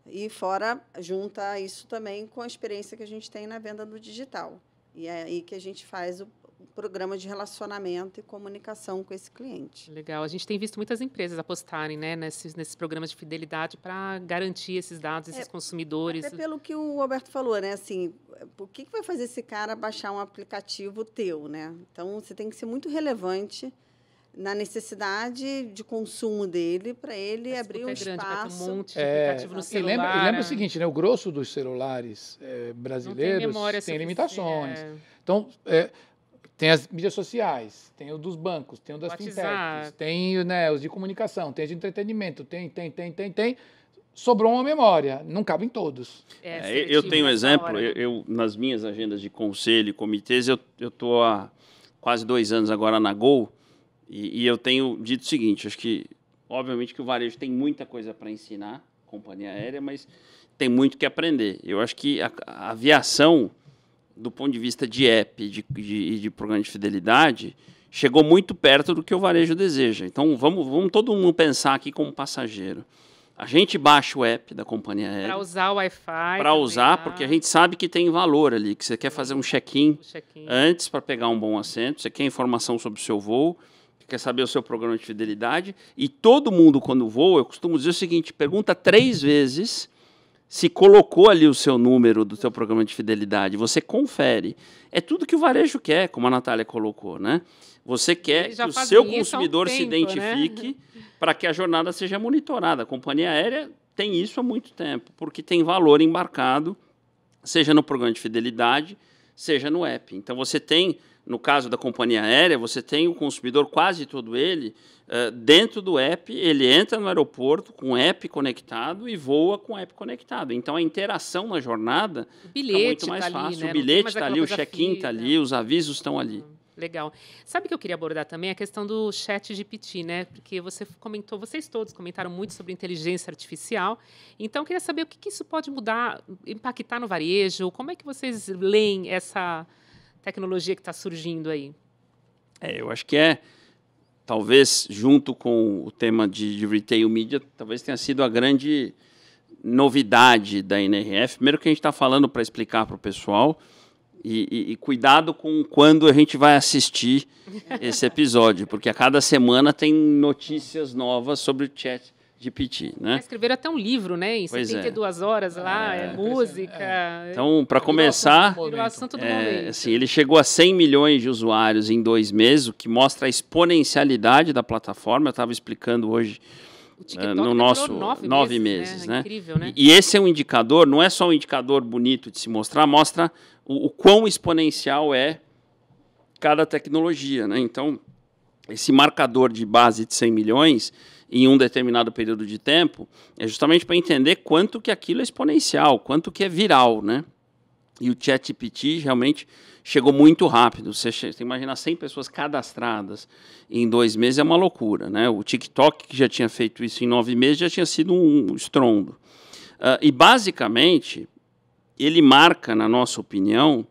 E fora, junta isso também com a experiência que a gente tem na venda do digital. E é aí que a gente faz o programa de relacionamento e comunicação com esse cliente. Legal. A gente tem visto muitas empresas apostarem né, nesses, nesses programas de fidelidade para garantir esses dados, é, esses é, consumidores. Até pelo que o Alberto falou, né? Assim, o que, que vai fazer esse cara baixar um aplicativo teu, né? Então, você tem que ser muito relevante na necessidade de consumo dele para ele abrir um é grande, espaço. Um monte de é, no celular. E lembra, e lembra o é. seguinte, né? O grosso dos celulares é, brasileiros tem, tem, limitações. É. Então é, tem as mídias sociais, tem o dos bancos, tem o das fintechs, tem né, os de comunicação, tem de entretenimento, tem, tem, tem, tem, tem. Sobrou uma memória, não cabe em todos. É, eu, eu tenho um exemplo, eu, eu, nas minhas agendas de conselho e comitês, eu estou há quase dois anos agora na Gol, e, e, eu tenho dito o seguinte: acho que, obviamente, que o varejo tem muita coisa para ensinar, companhia aérea, mas tem muito que aprender. Eu acho que a, a aviação, do ponto de vista de app e de, de, de, programa de fidelidade, chegou muito perto do que o varejo deseja. Então, vamos, vamos todo mundo pensar aqui como passageiro. A gente baixa o app da companhia aérea. Para usar o Wi-Fi. Para usar, né? porque a gente sabe que tem valor ali, que você quer fazer um check-in check antes para pegar um bom assento, você quer informação sobre o seu voo quer saber o seu programa de fidelidade. E todo mundo, quando voa, eu costumo dizer o seguinte: pergunta três vezes se colocou ali o seu número do seu programa de fidelidade, você confere. É tudo que o varejo quer, como a Natália colocou, né? Você quer que o seu consumidor tempo, se né? identifique né? para que a jornada seja monitorada. A companhia aérea tem isso há muito tempo, porque tem valor embarcado, seja no programa de fidelidade, seja no app. Então você tem no caso da companhia aérea, você tem o consumidor, quase todo ele, eh, dentro do app, ele entra no aeroporto com o app conectado e voa com o app conectado. Então, a interação na jornada é muito tá né? mais tá, tá fácil. Ali, né? O bilhete está ali, o check-in está ali, os avisos estão uhum. ali. Legal. Sabe o que eu queria abordar também? A questão do chat GPT, né? Porque você comentou, vocês todos comentaram muito sobre inteligência artificial. Então, eu queria saber o que, que isso pode mudar, impactar no varejo, como é que vocês leem essa tecnologia que está surgindo aí? É, eu acho que é, talvez, junto com o tema de, de retail media, talvez tenha sido a grande novidade da NRF. Primeiro que a gente está falando para explicar para o pessoal, e, e, e, cuidado com quando a gente vai assistir esse episódio, porque a cada semana tem notícias novas sobre o chat de né? Ah, escreveram até um livro, né? Em pois 72 é. horas lá, é, é música. É. Então, para começar, é, assim, ele chegou a 100 milhões de usuários em dois meses, o que mostra a exponencialidade da plataforma. Eu estava explicando hoje né, no nosso nove, nove, meses, né? meses né? Incrível, né? E, e, esse é um indicador, não é só um indicador bonito de se mostrar, mostra o, o quão exponencial é cada tecnologia, né? Então, esse marcador de base de 100 milhões em um determinado período de tempo, é justamente para entender quanto que aquilo é exponencial, quanto que é viral, né? E o ChatGPT realmente chegou muito rápido. Você, você imagina 100 pessoas cadastradas em dois meses é uma loucura, né? O TikTok que já tinha feito isso em nove meses já tinha sido um estrondo. Uh, e basicamente ele marca, na nossa opinião,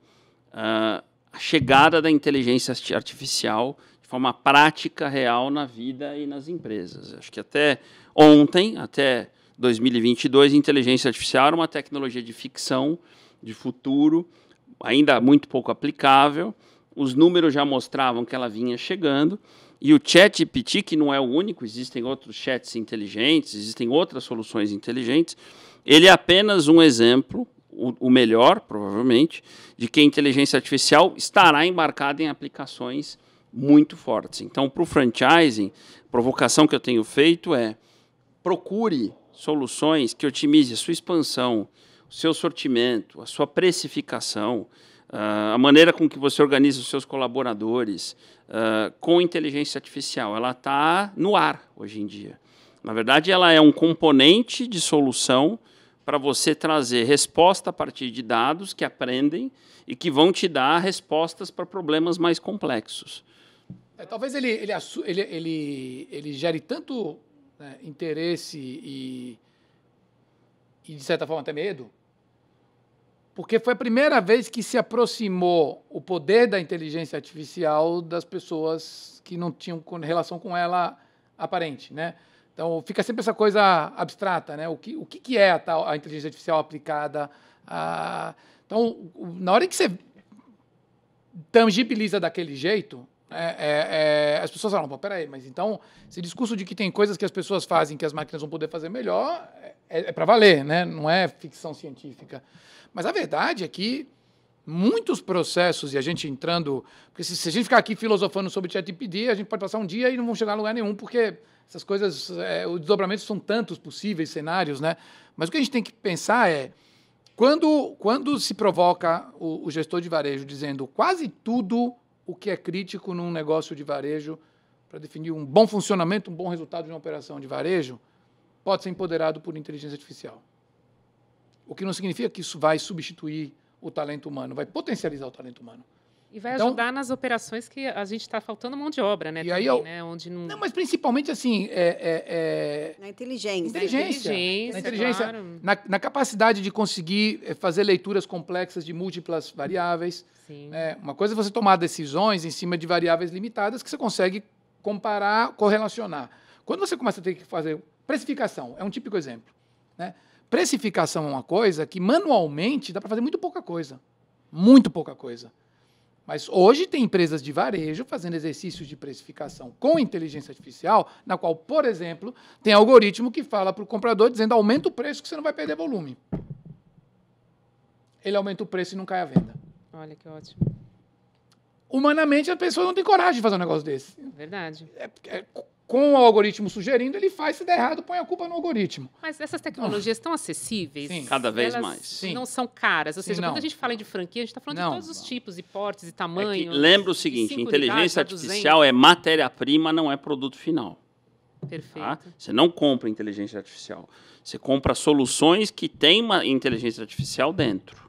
uh, a chegada da inteligência artificial forma prática, real na vida e nas empresas. Acho que até ontem, até 2022, inteligência artificial era uma tecnologia de ficção, de futuro, ainda muito pouco aplicável. Os números já mostravam que ela vinha chegando. E o chat que não é o único, existem outros chats inteligentes, existem outras soluções inteligentes. Ele é apenas um exemplo, o, melhor, provavelmente, de que a inteligência artificial estará embarcada em aplicações muito fortes. Então, para o franchising, a provocação que eu tenho feito é procure soluções que otimizem a sua expansão, o seu sortimento, a sua precificação, ah, a maneira com que você organiza os seus colaboradores ah, com inteligência artificial. Ela está no ar hoje em dia. Na verdade, ela é um componente de solução para você trazer resposta a partir de dados que aprendem e que vão te dar respostas para problemas mais complexos. É, talvez ele, ele, ele, ele, ele gere tanto né, interesse e, e, de certa forma, até medo, porque foi a primeira vez que se aproximou o poder da inteligência artificial das pessoas que não tinham relação com ela aparente, né? Então fica sempre essa coisa abstrata, né? O que, o que, que é a, tal, a inteligência artificial aplicada? A... Ah, então, na hora que você tangibiliza daquele jeito, é, é, é, as pessoas falam, pô, peraí, mas então, esse discurso de que tem coisas que as pessoas fazem que as máquinas vão poder fazer melhor é, é, é para valer, né? não é ficção científica. Mas a verdade é que muitos processos, e a gente entrando. Porque se, se a gente ficar aqui filosofando sobre ChatGPT, a gente pode passar um dia e não vão chegar a lugar nenhum, porque essas coisas, é, os desdobramentos são tantos possíveis cenários, né? Mas o que a gente tem que pensar é. Quando, quando se provoca o, o gestor de varejo dizendo quase tudo o que é crítico num negócio de varejo para definir um bom funcionamento, um bom resultado de uma operação de varejo, pode ser empoderado por inteligência artificial. O que não significa que isso vai substituir o talento humano, vai potencializar o talento humano. E vai então, ajudar nas operações que a gente está faltando mão de obra, né? E também, aí eu, né? Onde não... não, mas principalmente assim. É, é, é... Na inteligência. Inteligência. inteligência na inteligência. Claro. Na, na, capacidade de conseguir eh, fazer leituras complexas de múltiplas variáveis. Sim. Né? Uma coisa é você tomar decisões em cima de variáveis limitadas que você consegue comparar, correlacionar. Quando você começa a ter que fazer. Precificação é um típico exemplo. Né? Precificação é uma coisa que manualmente dá para fazer muito pouca coisa. Muito pouca coisa. Mas hoje tem empresas de varejo fazendo exercícios de precificação com inteligência artificial, na qual, por exemplo, tem algoritmo que fala para o comprador dizendo aumenta o preço que você não vai perder volume. Ele aumenta o preço e não cai a venda. Olha que ótimo humanamente a pessoa não tem coragem de fazer um negócio desse. É verdade. É, é, com o algoritmo sugerindo, ele faz, se der errado, põe a culpa no algoritmo. Mas essas tecnologias estão acessíveis. Sim. Cada vez mais. Sim. Não são caras. Ou seja, Sim, quando a gente fala de franquia, a gente está falando não. de todos os tipos, e portes e tamanhos. É lembra o seguinte: inteligência artificial é matéria-prima, não é produto final. Tá? Perfeito. Tá? Você não compra inteligência artificial. Você compra soluções que têm uma inteligência artificial dentro.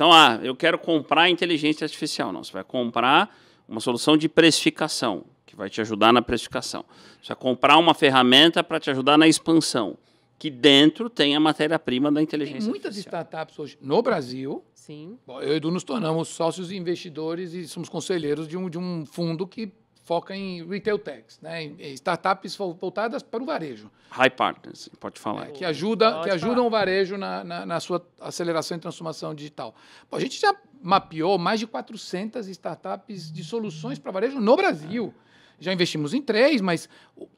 Então, ah, eu quero comprar inteligência artificial. Não, você vai comprar uma solução de precificação, que vai te ajudar na precificação. Você vai comprar uma ferramenta para te ajudar na expansão, que dentro tem a matéria-prima da inteligência tem muitas artificial. startups hoje no Brasil. Sim. Eu e Edu nos tornamos sócios e investidores e somos conselheiros de um, de um fundo que foca em retail techs, né? Em startups voltadas para o varejo. High partners, pode falar. É, que ajuda, pode que ajudam o varejo na, na, na, sua aceleração e transformação digital. a gente já mapeou mais de 400 startups de soluções para varejo no Brasil. É já investimos em três, mas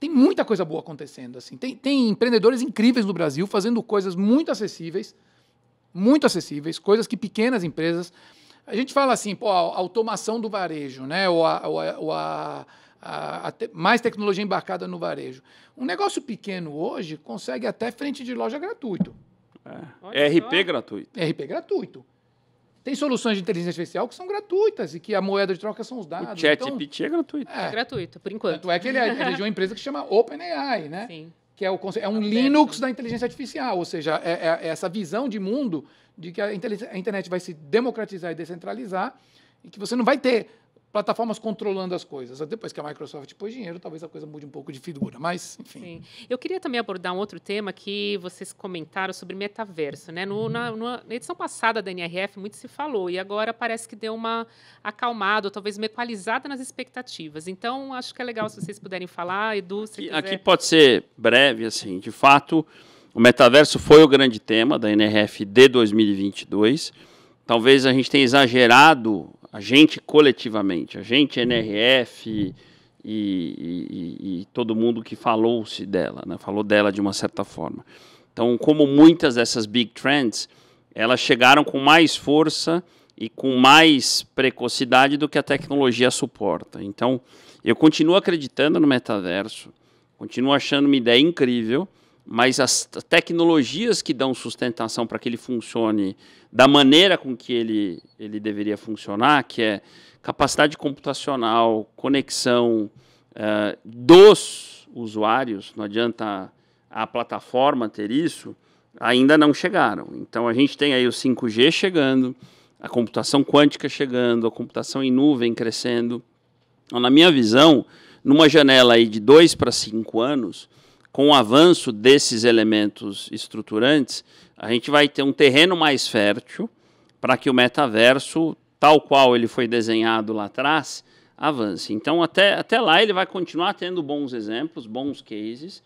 tem muita coisa boa acontecendo. assim. Tem, tem, empreendedores incríveis no Brasil fazendo coisas muito acessíveis, muito acessíveis, coisas que pequenas empresas a gente fala assim, pô, a automação do varejo, né? Ou a, ou a, ou a, a te, mais tecnologia embarcada no varejo. Um negócio pequeno hoje consegue até frente de loja gratuito. É. RP só. gratuito. RP gratuito. Tem soluções de inteligência artificial que são gratuitas e que a moeda de troca são os dados. O chat então, GPT é gratuito. É. é gratuito, por enquanto. Tanto é que ele é, é de uma empresa que chama OpenAI, né? Sim. Que é, o, é, é um Linux né? da inteligência artificial, ou seja, é, é essa visão de mundo de que a internet vai se democratizar e descentralizar e que você não vai ter plataformas controlando as coisas. Depois que a Microsoft pôs dinheiro, talvez a coisa mude um pouco de figura, mas, enfim. Sim. Eu queria também abordar um outro tema que vocês comentaram sobre metaverso. Né? No, na, uhum. na, edição passada da NRF, muito se falou, e agora parece que deu uma acalmada, ou talvez uma equalizada nas expectativas. Então, acho que é legal se vocês puderem falar, Edu, se aqui, quiser... aqui pode ser breve, assim, de fato... O metaverso foi o grande tema da NRF de 2022. Talvez a gente tenha exagerado, a gente coletivamente, a gente, NRF e, e, e todo mundo que falou-se dela, né? falou dela de uma certa forma. Então, como muitas dessas big trends, elas chegaram com mais força e com mais precocidade do que a tecnologia suporta. Então, eu continuo acreditando no metaverso, continuo achando uma ideia incrível mas as tecnologias que dão sustentação para que ele funcione da maneira com que ele, ele deveria funcionar, que é capacidade computacional, conexão uh, dos usuários, não adianta a plataforma ter isso, ainda não chegaram. Então a gente tem aí o 5G chegando, a computação quântica chegando, a computação em nuvem crescendo. Então, na minha visão, numa janela aí de dois para cinco anos, com o avanço desses elementos estruturantes, a gente vai ter um terreno mais fértil para que o metaverso, tal qual ele foi desenhado lá atrás, avance. Então, até, até lá, ele vai continuar tendo bons exemplos, bons cases,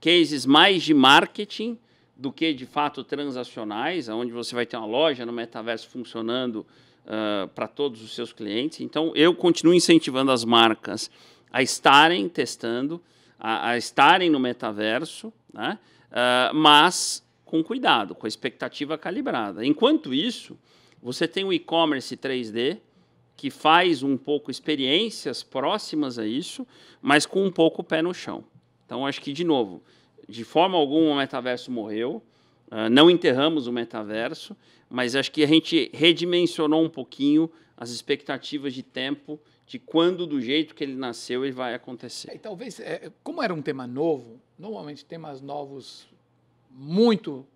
cases mais de marketing do que de fato transacionais, onde você vai ter uma loja no metaverso funcionando uh, para todos os seus clientes. Então, eu continuo incentivando as marcas a estarem testando a, a estarem no metaverso, né? Uh, mas com cuidado, com a expectativa calibrada. Enquanto isso, você tem o e-commerce 3D, que faz um pouco experiências próximas a isso, mas com um pouco o pé no chão. Então, acho que, de novo, de forma alguma o metaverso morreu, uh, não enterramos o metaverso, mas acho que a gente redimensionou um pouquinho as expectativas de tempo de quando, do jeito que ele nasceu, ele vai acontecer. É, e talvez, é, como era um tema novo, normalmente temas novos muito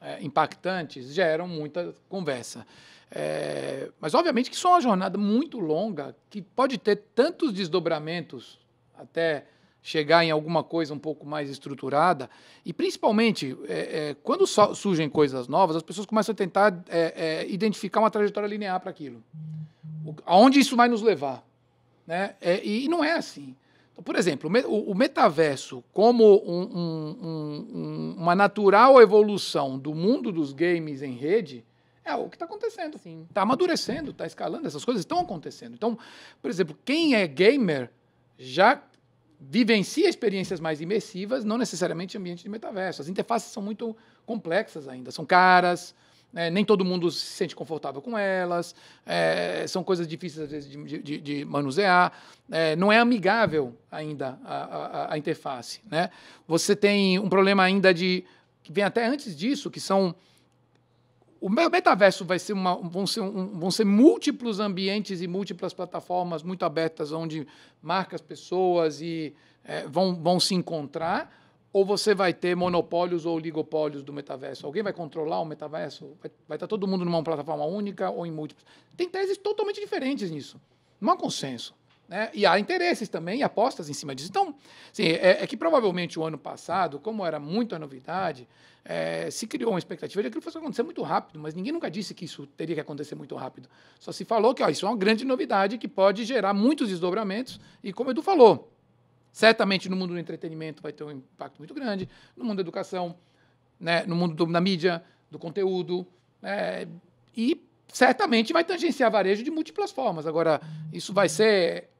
é, impactantes geram muita conversa. É, mas, obviamente, que isso é uma jornada muito longa, que pode ter tantos desdobramentos até chegar em alguma coisa um pouco mais estruturada. E, principalmente, é, é, quando so surgem coisas novas, as pessoas começam a tentar identificar uma trajetória linear para aquilo. O, aonde isso vai nos levar? Né? É, e não é assim. Então, por exemplo, o, o metaverso, como um, um, um, uma natural evolução do mundo dos games em rede, é o que está acontecendo. Está amadurecendo, está escalando, essas coisas estão acontecendo. Então, por exemplo, quem é gamer já vivencia experiências mais imersivas, não necessariamente em ambiente de metaverso. As interfaces são muito complexas ainda, são caras, é, nem todo mundo se sente confortável com elas, é, são coisas difíceis às vezes de, de, de manusear, é, não é amigável ainda a, a, a, interface. Né? Você tem um problema ainda de. que vem até antes disso, que são. O metaverso vai ser uma, vão, ser um, vão ser múltiplos ambientes e múltiplas plataformas muito abertas, onde marcas, pessoas e é, vão, vão se encontrar ou você vai ter monopólios ou oligopólios do metaverso? Alguém vai controlar o metaverso? Vai, vai estar tá todo mundo numa plataforma única ou em múltiplas? Tem teses totalmente diferentes nisso. Não há consenso. Né? E há interesses também, apostas em cima disso. Então, é, é, que provavelmente o ano passado, como era muita novidade, é, se criou uma expectativa de que aquilo fosse acontecer muito rápido, mas ninguém nunca disse que isso teria que acontecer muito rápido. Só se falou que ó, isso é uma grande novidade que pode gerar muitos desdobramentos, e como o Edu falou, Certamente no mundo do entretenimento vai ter um impacto muito grande, no mundo da educação, né, no mundo do, da mídia, do conteúdo, é, e certamente vai tangenciar varejo de múltiplas formas. Agora, isso vai ser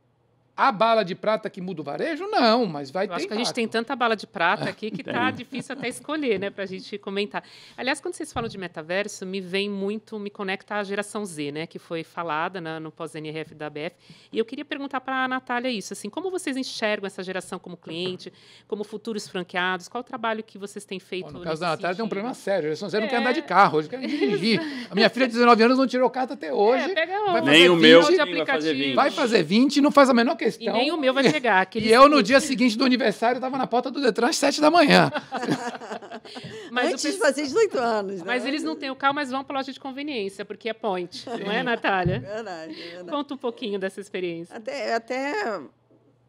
a bala de prata que muda o varejo? Não, mas vai eu ter. Acho que a gente tem tanta bala de prata é. aqui que tá difícil até escolher, né, para a gente comentar. Aliás, quando vocês falam de metaverso, me vem muito, me conecta à geração Z, né, que foi falada na, no pós-NRF da Bf E eu queria perguntar para a Natália isso, assim, como vocês enxergam essa geração como cliente, como futuros franqueados? Qual o trabalho que vocês têm feito? Bom, no caso da Natália tem um problema sério. A geração Z é. não quer é. andar de carro, hoje quer dirigir. a minha filha de 19 anos não tirou carta até é, hoje. É, pega vai fazer Nem 20, o meu. Vai fazer 20, vai fazer 20 não faz a menor questão questão. E nem então, o meu vai chegar. E eu, no dia seguinte do aniversário, estava na porta do Detran às sete da manhã. mas Antes pessoal... de fazer 18 anos. Né? Mas eles não têm o carro, mas vão para loja de conveniência, porque é point, não é, Natália? Verdade, é verdade. Conta um pouquinho dessa experiência. Até, até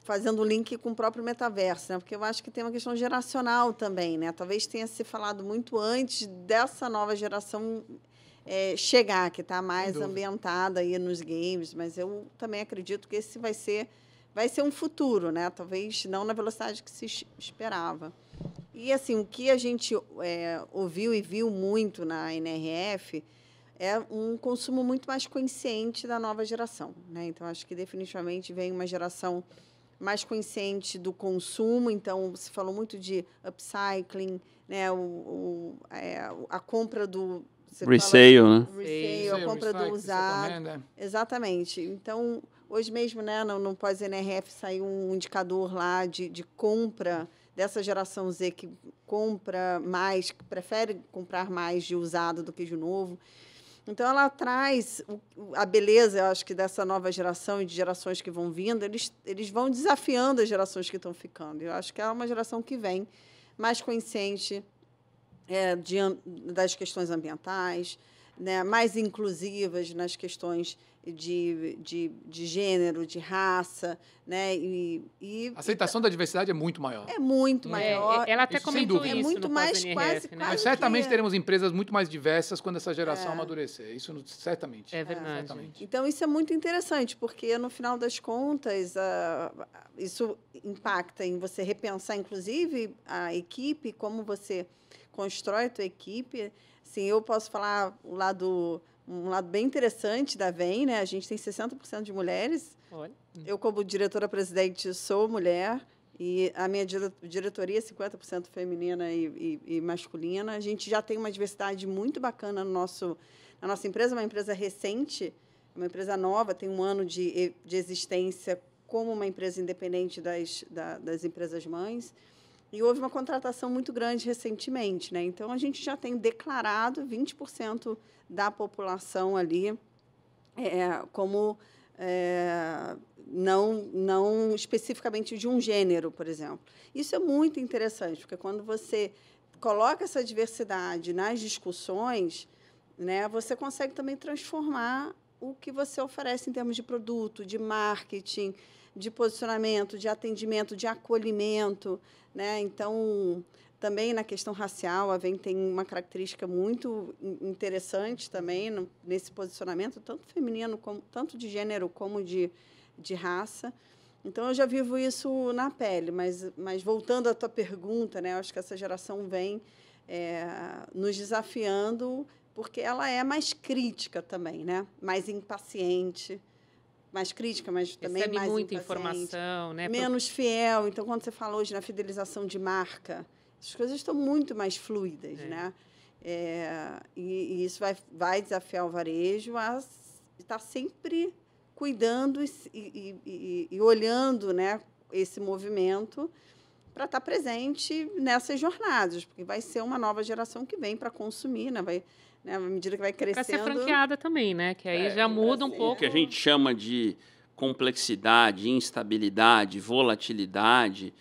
fazendo o link com o próprio metaverso, né? porque eu acho que tem uma questão geracional também. Né? Talvez tenha se falado muito antes dessa nova geração é, chegar, que está mais ambientada aí nos games, mas eu também acredito que esse vai ser vai ser um futuro, né? Talvez não na velocidade que se esperava. E assim, o que a gente é, ouviu e viu muito na NRF é um consumo muito mais consciente da nova geração, né? Então acho que definitivamente vem uma geração mais consciente do consumo, então se falou muito de upcycling, né, o, o é, a compra do resale, fala, né? Resale, resale, a compra do tá usado. É. Exatamente. Então Hoje mesmo, né, no, no pós-NRF, saiu um indicador lá de, de compra dessa geração Z que compra mais, que prefere comprar mais de usado do que de novo. Então, ela traz a beleza, eu acho que, dessa nova geração e de gerações que vão vindo, eles, eles vão desafiando as gerações que estão ficando. Eu acho que é uma geração que vem mais consciente é, de, das questões ambientais, né, mais inclusivas nas questões de, de, de gênero, de raça, né? E, e a aceitação e, da diversidade é muito maior. É muito é, maior. É, ela até isso, comentou isso. É muito mais NRF, quase, né? quase Mas certamente que... É. teremos empresas muito mais diversas quando essa geração é. amadurecer. Isso certamente. É, é verdade. Certamente. Então isso é muito interessante porque no final das contas isso impacta em você repensar, inclusive a equipe, como você constrói a tua equipe. sim eu posso falar o lado um lado bem interessante da VEM, né? A gente tem 60% de mulheres. Olha. Eu, como diretora-presidente, sou mulher. E a minha diretoria é 50% feminina e, e, e, masculina. A gente já tem uma diversidade muito bacana no nosso, na nossa empresa, uma empresa recente, uma empresa nova, tem um ano de, de existência como uma empresa independente das, da, das empresas mães. E houve uma contratação muito grande recentemente, né? Então a gente já tem declarado 20% da população ali é, é, como é, não, não especificamente de um gênero, por exemplo. Isso é muito interessante, porque quando você coloca essa diversidade nas discussões, né, você consegue também transformar o que você oferece em termos de produto, de marketing, de posicionamento, de atendimento, de acolhimento. Né? Então, também na questão racial, a VEM tem uma característica muito interessante também no, nesse posicionamento, tanto feminino, como, tanto de gênero como de, de raça. Então, eu já vivo isso na pele, mas, mas voltando à tua pergunta, né, acho que essa geração vem é, nos desafiando porque ela é mais crítica também, né? mais impaciente, mais crítica, mas também mais muita impaciente, informação, né? Menos fiel. Então, quando você fala hoje na fidelização de marca, as coisas estão muito mais fluidas, é. né? É, e, e, isso vai, vai desafiar o varejo a estar sempre cuidando e, e, e olhando, né, esse movimento para estar presente nessas jornadas, porque vai ser uma nova geração que vem para consumir, né? Vai, né, à medida que vai crescendo. vai ser franqueada também, né? Que aí é, já muda um assim. pouco. O que a gente chama de complexidade, instabilidade, volatilidade.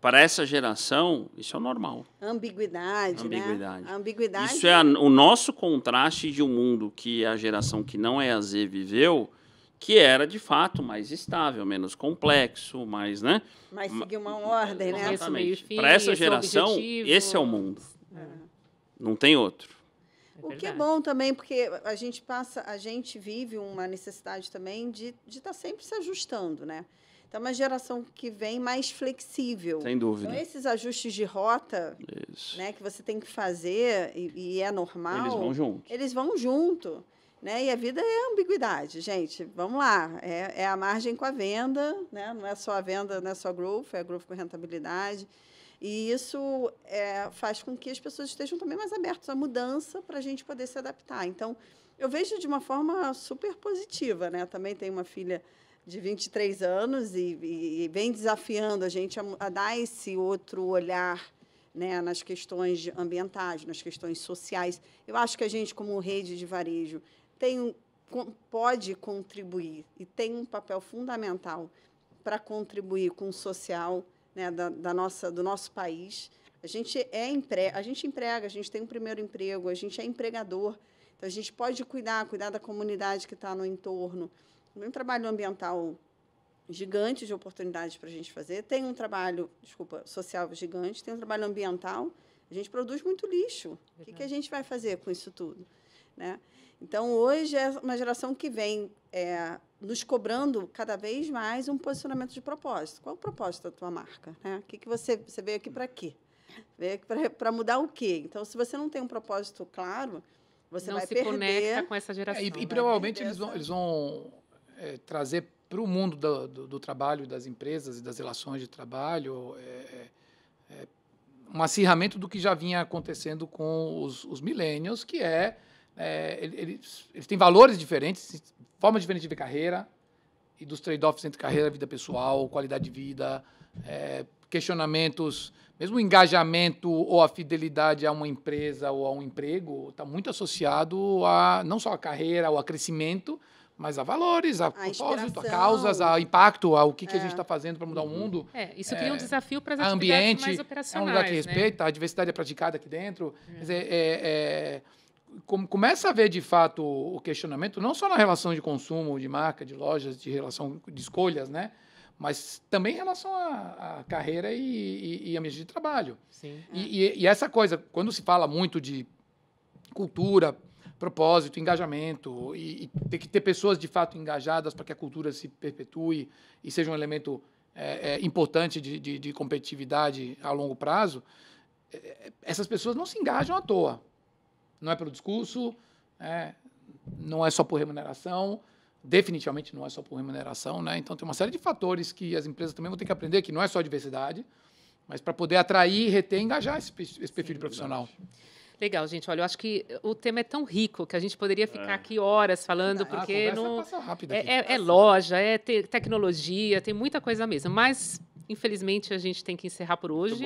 Para essa geração, isso é normal. Ambiguidade, né? ambiguidade. Né? ambiguidade. Isso é a, o nosso contraste de um mundo que a geração que não é a Z viveu, que era de fato mais estável, menos complexo, mais, né? Mais seguir uma ordem, né? Exatamente. Para essa é geração, esse é o mundo. É. Não tem outro. É o que é bom também, porque a gente passa, a gente vive uma necessidade também de estar de tá sempre se ajustando, né? Então, é uma geração que vem mais flexível. Sem dúvida. Então, esses ajustes de rota né, que você tem que fazer, e, e é normal. Eles vão junto. Eles vão junto. Né? E a vida é ambiguidade, gente. Vamos lá. É, é a margem com a venda, né? não é só a venda, não é só a growth, é a growth com rentabilidade. E isso é, faz com que as pessoas estejam também mais abertas à mudança para a gente poder se adaptar. Então, eu vejo de uma forma super positiva, né? Também tenho uma filha de 23 anos e, e, e vem desafiando a gente a, a dar esse outro olhar né, nas questões ambientais, nas questões sociais. Eu acho que a gente, como rede de varejo, tem, pode contribuir e tem um papel fundamental para contribuir com o social, né, da, da, nossa, do nosso país. A gente é empre... a gente emprega, a gente tem um primeiro emprego, a gente é empregador. Então a gente pode cuidar, cuidar da comunidade que está no entorno. Tem um trabalho ambiental gigante de oportunidades para a gente fazer. Tem um trabalho, desculpa, social gigante, tem um trabalho ambiental. A gente produz muito lixo. Verdade. O que, que a gente vai fazer com isso tudo? Né? Então, hoje é uma geração que vem é, nos cobrando cada vez mais um posicionamento de propósito. Qual é o propósito da tua marca? Né? O que, que você, você veio aqui para quê? Veio aqui para mudar o quê? Então, se você não tem um propósito claro, você não vai se perder... conecta com essa geração. É, e, e né? provavelmente eles vão, eles vão é, trazer para o mundo do, do, do, trabalho, das empresas e das relações de trabalho, é, é, é, um acirramento do que já vinha acontecendo com os, os millennials, que é é, eles, eles, têm valores diferentes, formas diferentes de ver carreira e dos trade-offs entre carreira, vida pessoal, qualidade de vida, é, questionamentos, mesmo o engajamento ou a fidelidade a uma empresa ou a um emprego está muito associado a não só a carreira ou a crescimento, mas a valores, a, a propósito, a causas, a impacto, ao que, é. que a gente está é. fazendo para mudar o mundo. É, isso cria é, um desafio para as atividades ambiente, mais operacionais. É um lugar que respeita, né? a diversidade é praticada aqui dentro. Hum. Quer dizer, é, é, é começa a ver de fato o questionamento, não só na relação de consumo, de marca, de lojas, de relação de escolhas, né? Mas também em relação à, à carreira e, e, e de trabalho. Sim. E, é. e, e essa coisa, quando se fala muito de cultura, propósito, engajamento, e, e ter que ter pessoas de fato engajadas para que a cultura se perpetue e seja um elemento é, é, importante de, de, de competitividade a longo prazo, é, é, essas pessoas não se engajam à toa. Não é pelo discurso, é, não é só por remuneração, definitivamente não é só por remuneração, né? Então tem uma série de fatores que as empresas também vão ter que aprender, que não é só diversidade, mas para poder atrair, reter, engajar esse, esse perfil Sim, profissional. Verdade. Legal, gente. Olha, eu acho que o tema é tão rico que a gente poderia ficar é. aqui horas falando, ah, porque não. É, é, é, é, loja, é te tecnologia, tem muita coisa mesmo. Mas Infelizmente, a gente tem que encerrar por hoje.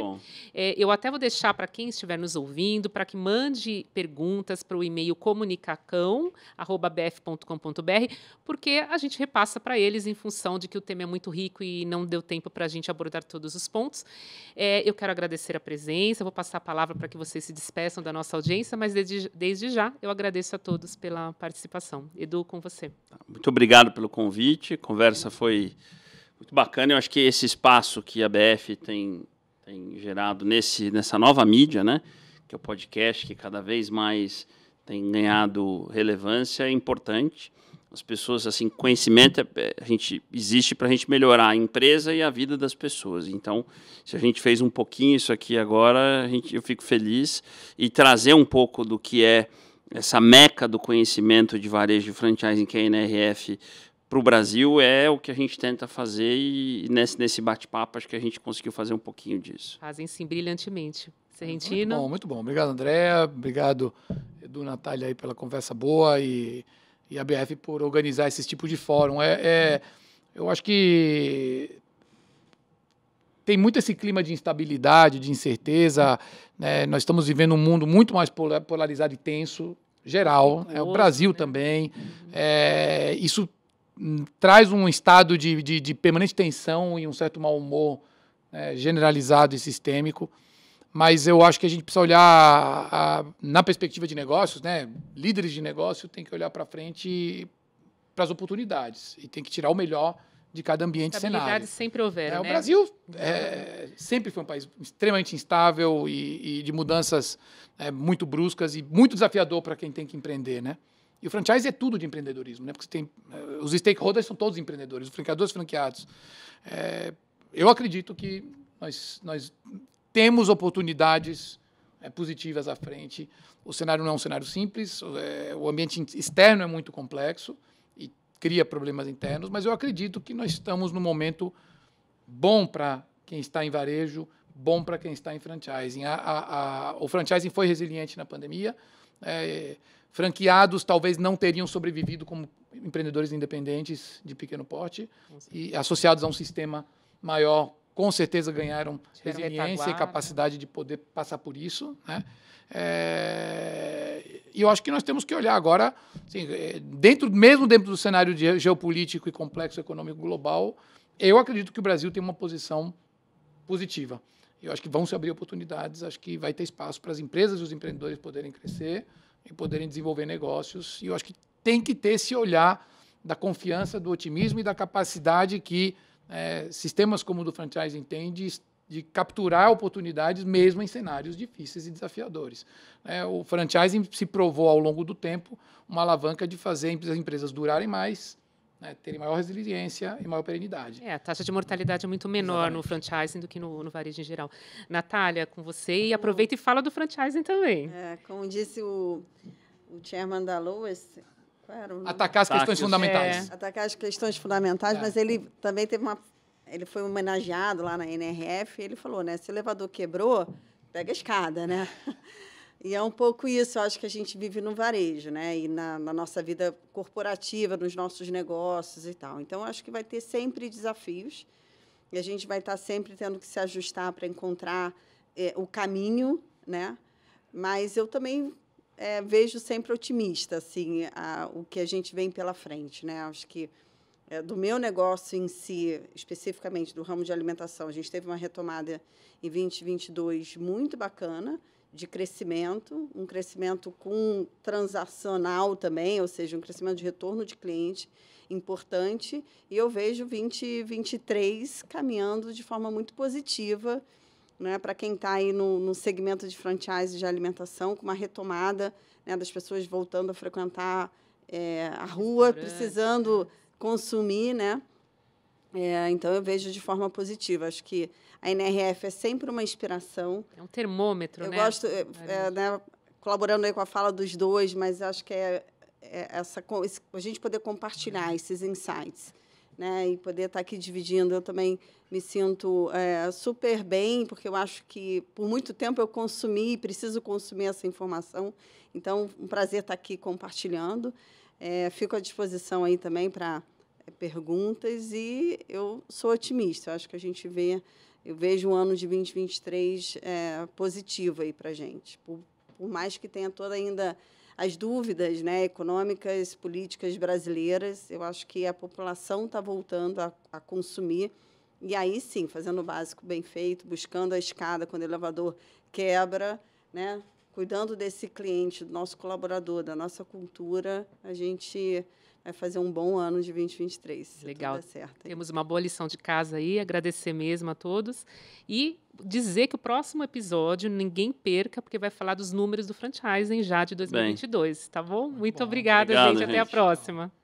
É, eu até vou deixar para quem estiver nos ouvindo, para que mande perguntas para o e-mail comunicacão.bf.com.br, porque a gente repassa para eles em função de que o tema é muito rico e não deu tempo para a gente abordar todos os pontos. É, eu quero agradecer a presença, vou passar a palavra para que vocês se despeçam da nossa audiência, mas desde, desde já eu agradeço a todos pela participação. Edu, com você. Tá, muito obrigado pelo convite. A conversa foi muito bacana, eu acho que esse espaço que a BF tem, tem gerado nesse, nessa nova mídia, né? Que é o podcast, que cada vez mais tem ganhado relevância, é importante. As pessoas, assim, conhecimento é, é, a gente, existe para a gente melhorar a empresa e a vida das pessoas. Então, se a gente fez um pouquinho isso aqui agora, a gente, eu fico feliz. E trazer um pouco do que é essa meca do conhecimento de varejo franchising que é a NRF para o Brasil é o que a gente tenta fazer e nesse, nesse bate-papo acho que a gente conseguiu fazer um pouquinho disso. Fazem sim brilhantemente. Serrentino. É, muito bom, muito bom. Obrigado, Andréa. Obrigado, Edu Natália, aí, pela conversa boa e, e a BF por organizar esse tipo de fórum. É, é, eu acho que tem muito esse clima de instabilidade, de incerteza. Né? Nós estamos vivendo um mundo muito mais polarizado e tenso, geral. É, o Brasil né? também. Uhum. É, isso Hum, traz um estado de, de, de, permanente tensão e um certo mau humor né, generalizado e sistêmico. Mas eu acho que a gente precisa olhar a, a, na perspectiva de negócios, né? Líderes de negócio têm que olhar para frente para as oportunidades e tem que tirar o melhor de cada ambiente cenário. sempre houveram, é, né? O Brasil é, sempre foi um país extremamente instável e, e de mudanças é, muito bruscas e muito desafiador para quem tem que empreender, né? E o franchise é tudo de empreendedorismo, né? Porque tem, eh, os stakeholders são todos empreendedores, os franqueadores, franqueados. É, eu acredito que nós, nós temos oportunidades é, positivas à frente. O cenário não é um cenário simples, é, o ambiente externo é muito complexo e cria problemas internos, mas eu acredito que nós estamos num momento bom para quem está em varejo, bom para quem está em franchising. A, a, a, o franchising foi resiliente na pandemia. É, franqueados talvez não teriam sobrevivido como empreendedores independentes de pequeno porte e associados a um sistema maior com certeza ganharam Tiveram resiliência e capacidade de poder passar por isso, né? É, e eu acho que nós temos que olhar agora, assim, é, dentro mesmo dentro do cenário de, geopolítico e complexo econômico global, eu acredito que o Brasil tem uma posição positiva. Eu acho que vão se abrir oportunidades, acho que vai ter espaço para as empresas e os empreendedores poderem crescer e poderem desenvolver negócios. E eu acho que tem que ter esse olhar da confiança, do otimismo e da capacidade que é, sistemas como o do franchising têm de, de, capturar oportunidades mesmo em cenários difíceis e desafiadores. É, o franchising se provou ao longo do tempo uma alavanca de fazer as empresas durarem mais, né, terem maior resiliência e maior perenidade. É, a taxa de mortalidade é muito menor Exatamente. no franchising do que no, no varejo em geral. Natália, com você, e aproveita e fala do franchising também. É, como disse o, o chairman da Lois, claro. Atacar as questões fundamentais. É. Atacar as questões fundamentais, é. mas ele também teve uma. Ele foi homenageado lá na NRF e ele falou, né? Se o elevador quebrou, pega a escada, né? E é um pouco isso, eu acho que a gente vive no varejo, né? E na, na nossa vida corporativa, nos nossos negócios e tal. Então, acho que vai ter sempre desafios e a gente vai estar tá sempre tendo que se ajustar para encontrar é, o caminho, né? Mas eu também é, vejo sempre otimista, assim, a, o que a gente vem pela frente, né? Acho que é, do meu negócio em si, especificamente do ramo de alimentação, a gente teve uma retomada em 2022 muito bacana de crescimento, um crescimento com transacional também, ou seja, um crescimento de retorno de cliente importante. E eu vejo 2023 caminhando de forma muito positiva né, para quem está aí no, no, segmento de franchise de alimentação, com uma retomada né, das pessoas voltando a frequentar é, a rua, precisando né. consumir, né? É, então eu vejo de forma positiva. Acho que a NRF é sempre uma inspiração. É um termômetro, eu né? Eu gosto, é, né, colaborando aí com a fala dos dois, mas acho que é, é essa, a gente poder compartilhar uhum. esses insights. Né, e poder estar tá aqui dividindo, eu também me sinto é, super bem, porque eu acho que por muito tempo eu consumi e preciso consumir essa informação. Então, um prazer estar tá aqui compartilhando. É, fico à disposição aí também para perguntas e eu sou otimista. Eu acho que a gente vê eu vejo o ano de 2023 é, positivo aí para gente, por, por, mais que tenha toda ainda as dúvidas, né, econômicas, políticas brasileiras, eu acho que a população está voltando a, a consumir e aí sim, fazendo o básico bem feito, buscando a escada quando o elevador quebra, né, cuidando desse cliente, do nosso colaborador, da nossa cultura, a gente vai fazer um bom ano de 2023. Legal. Temos uma boa lição de casa aí, agradecer mesmo a todos. E dizer que o próximo episódio ninguém perca, porque vai falar dos números do franchising já de 2022, Bem, tá bom? Tá Muito, bom. obrigada, Obrigado, gente. gente. Até a próxima.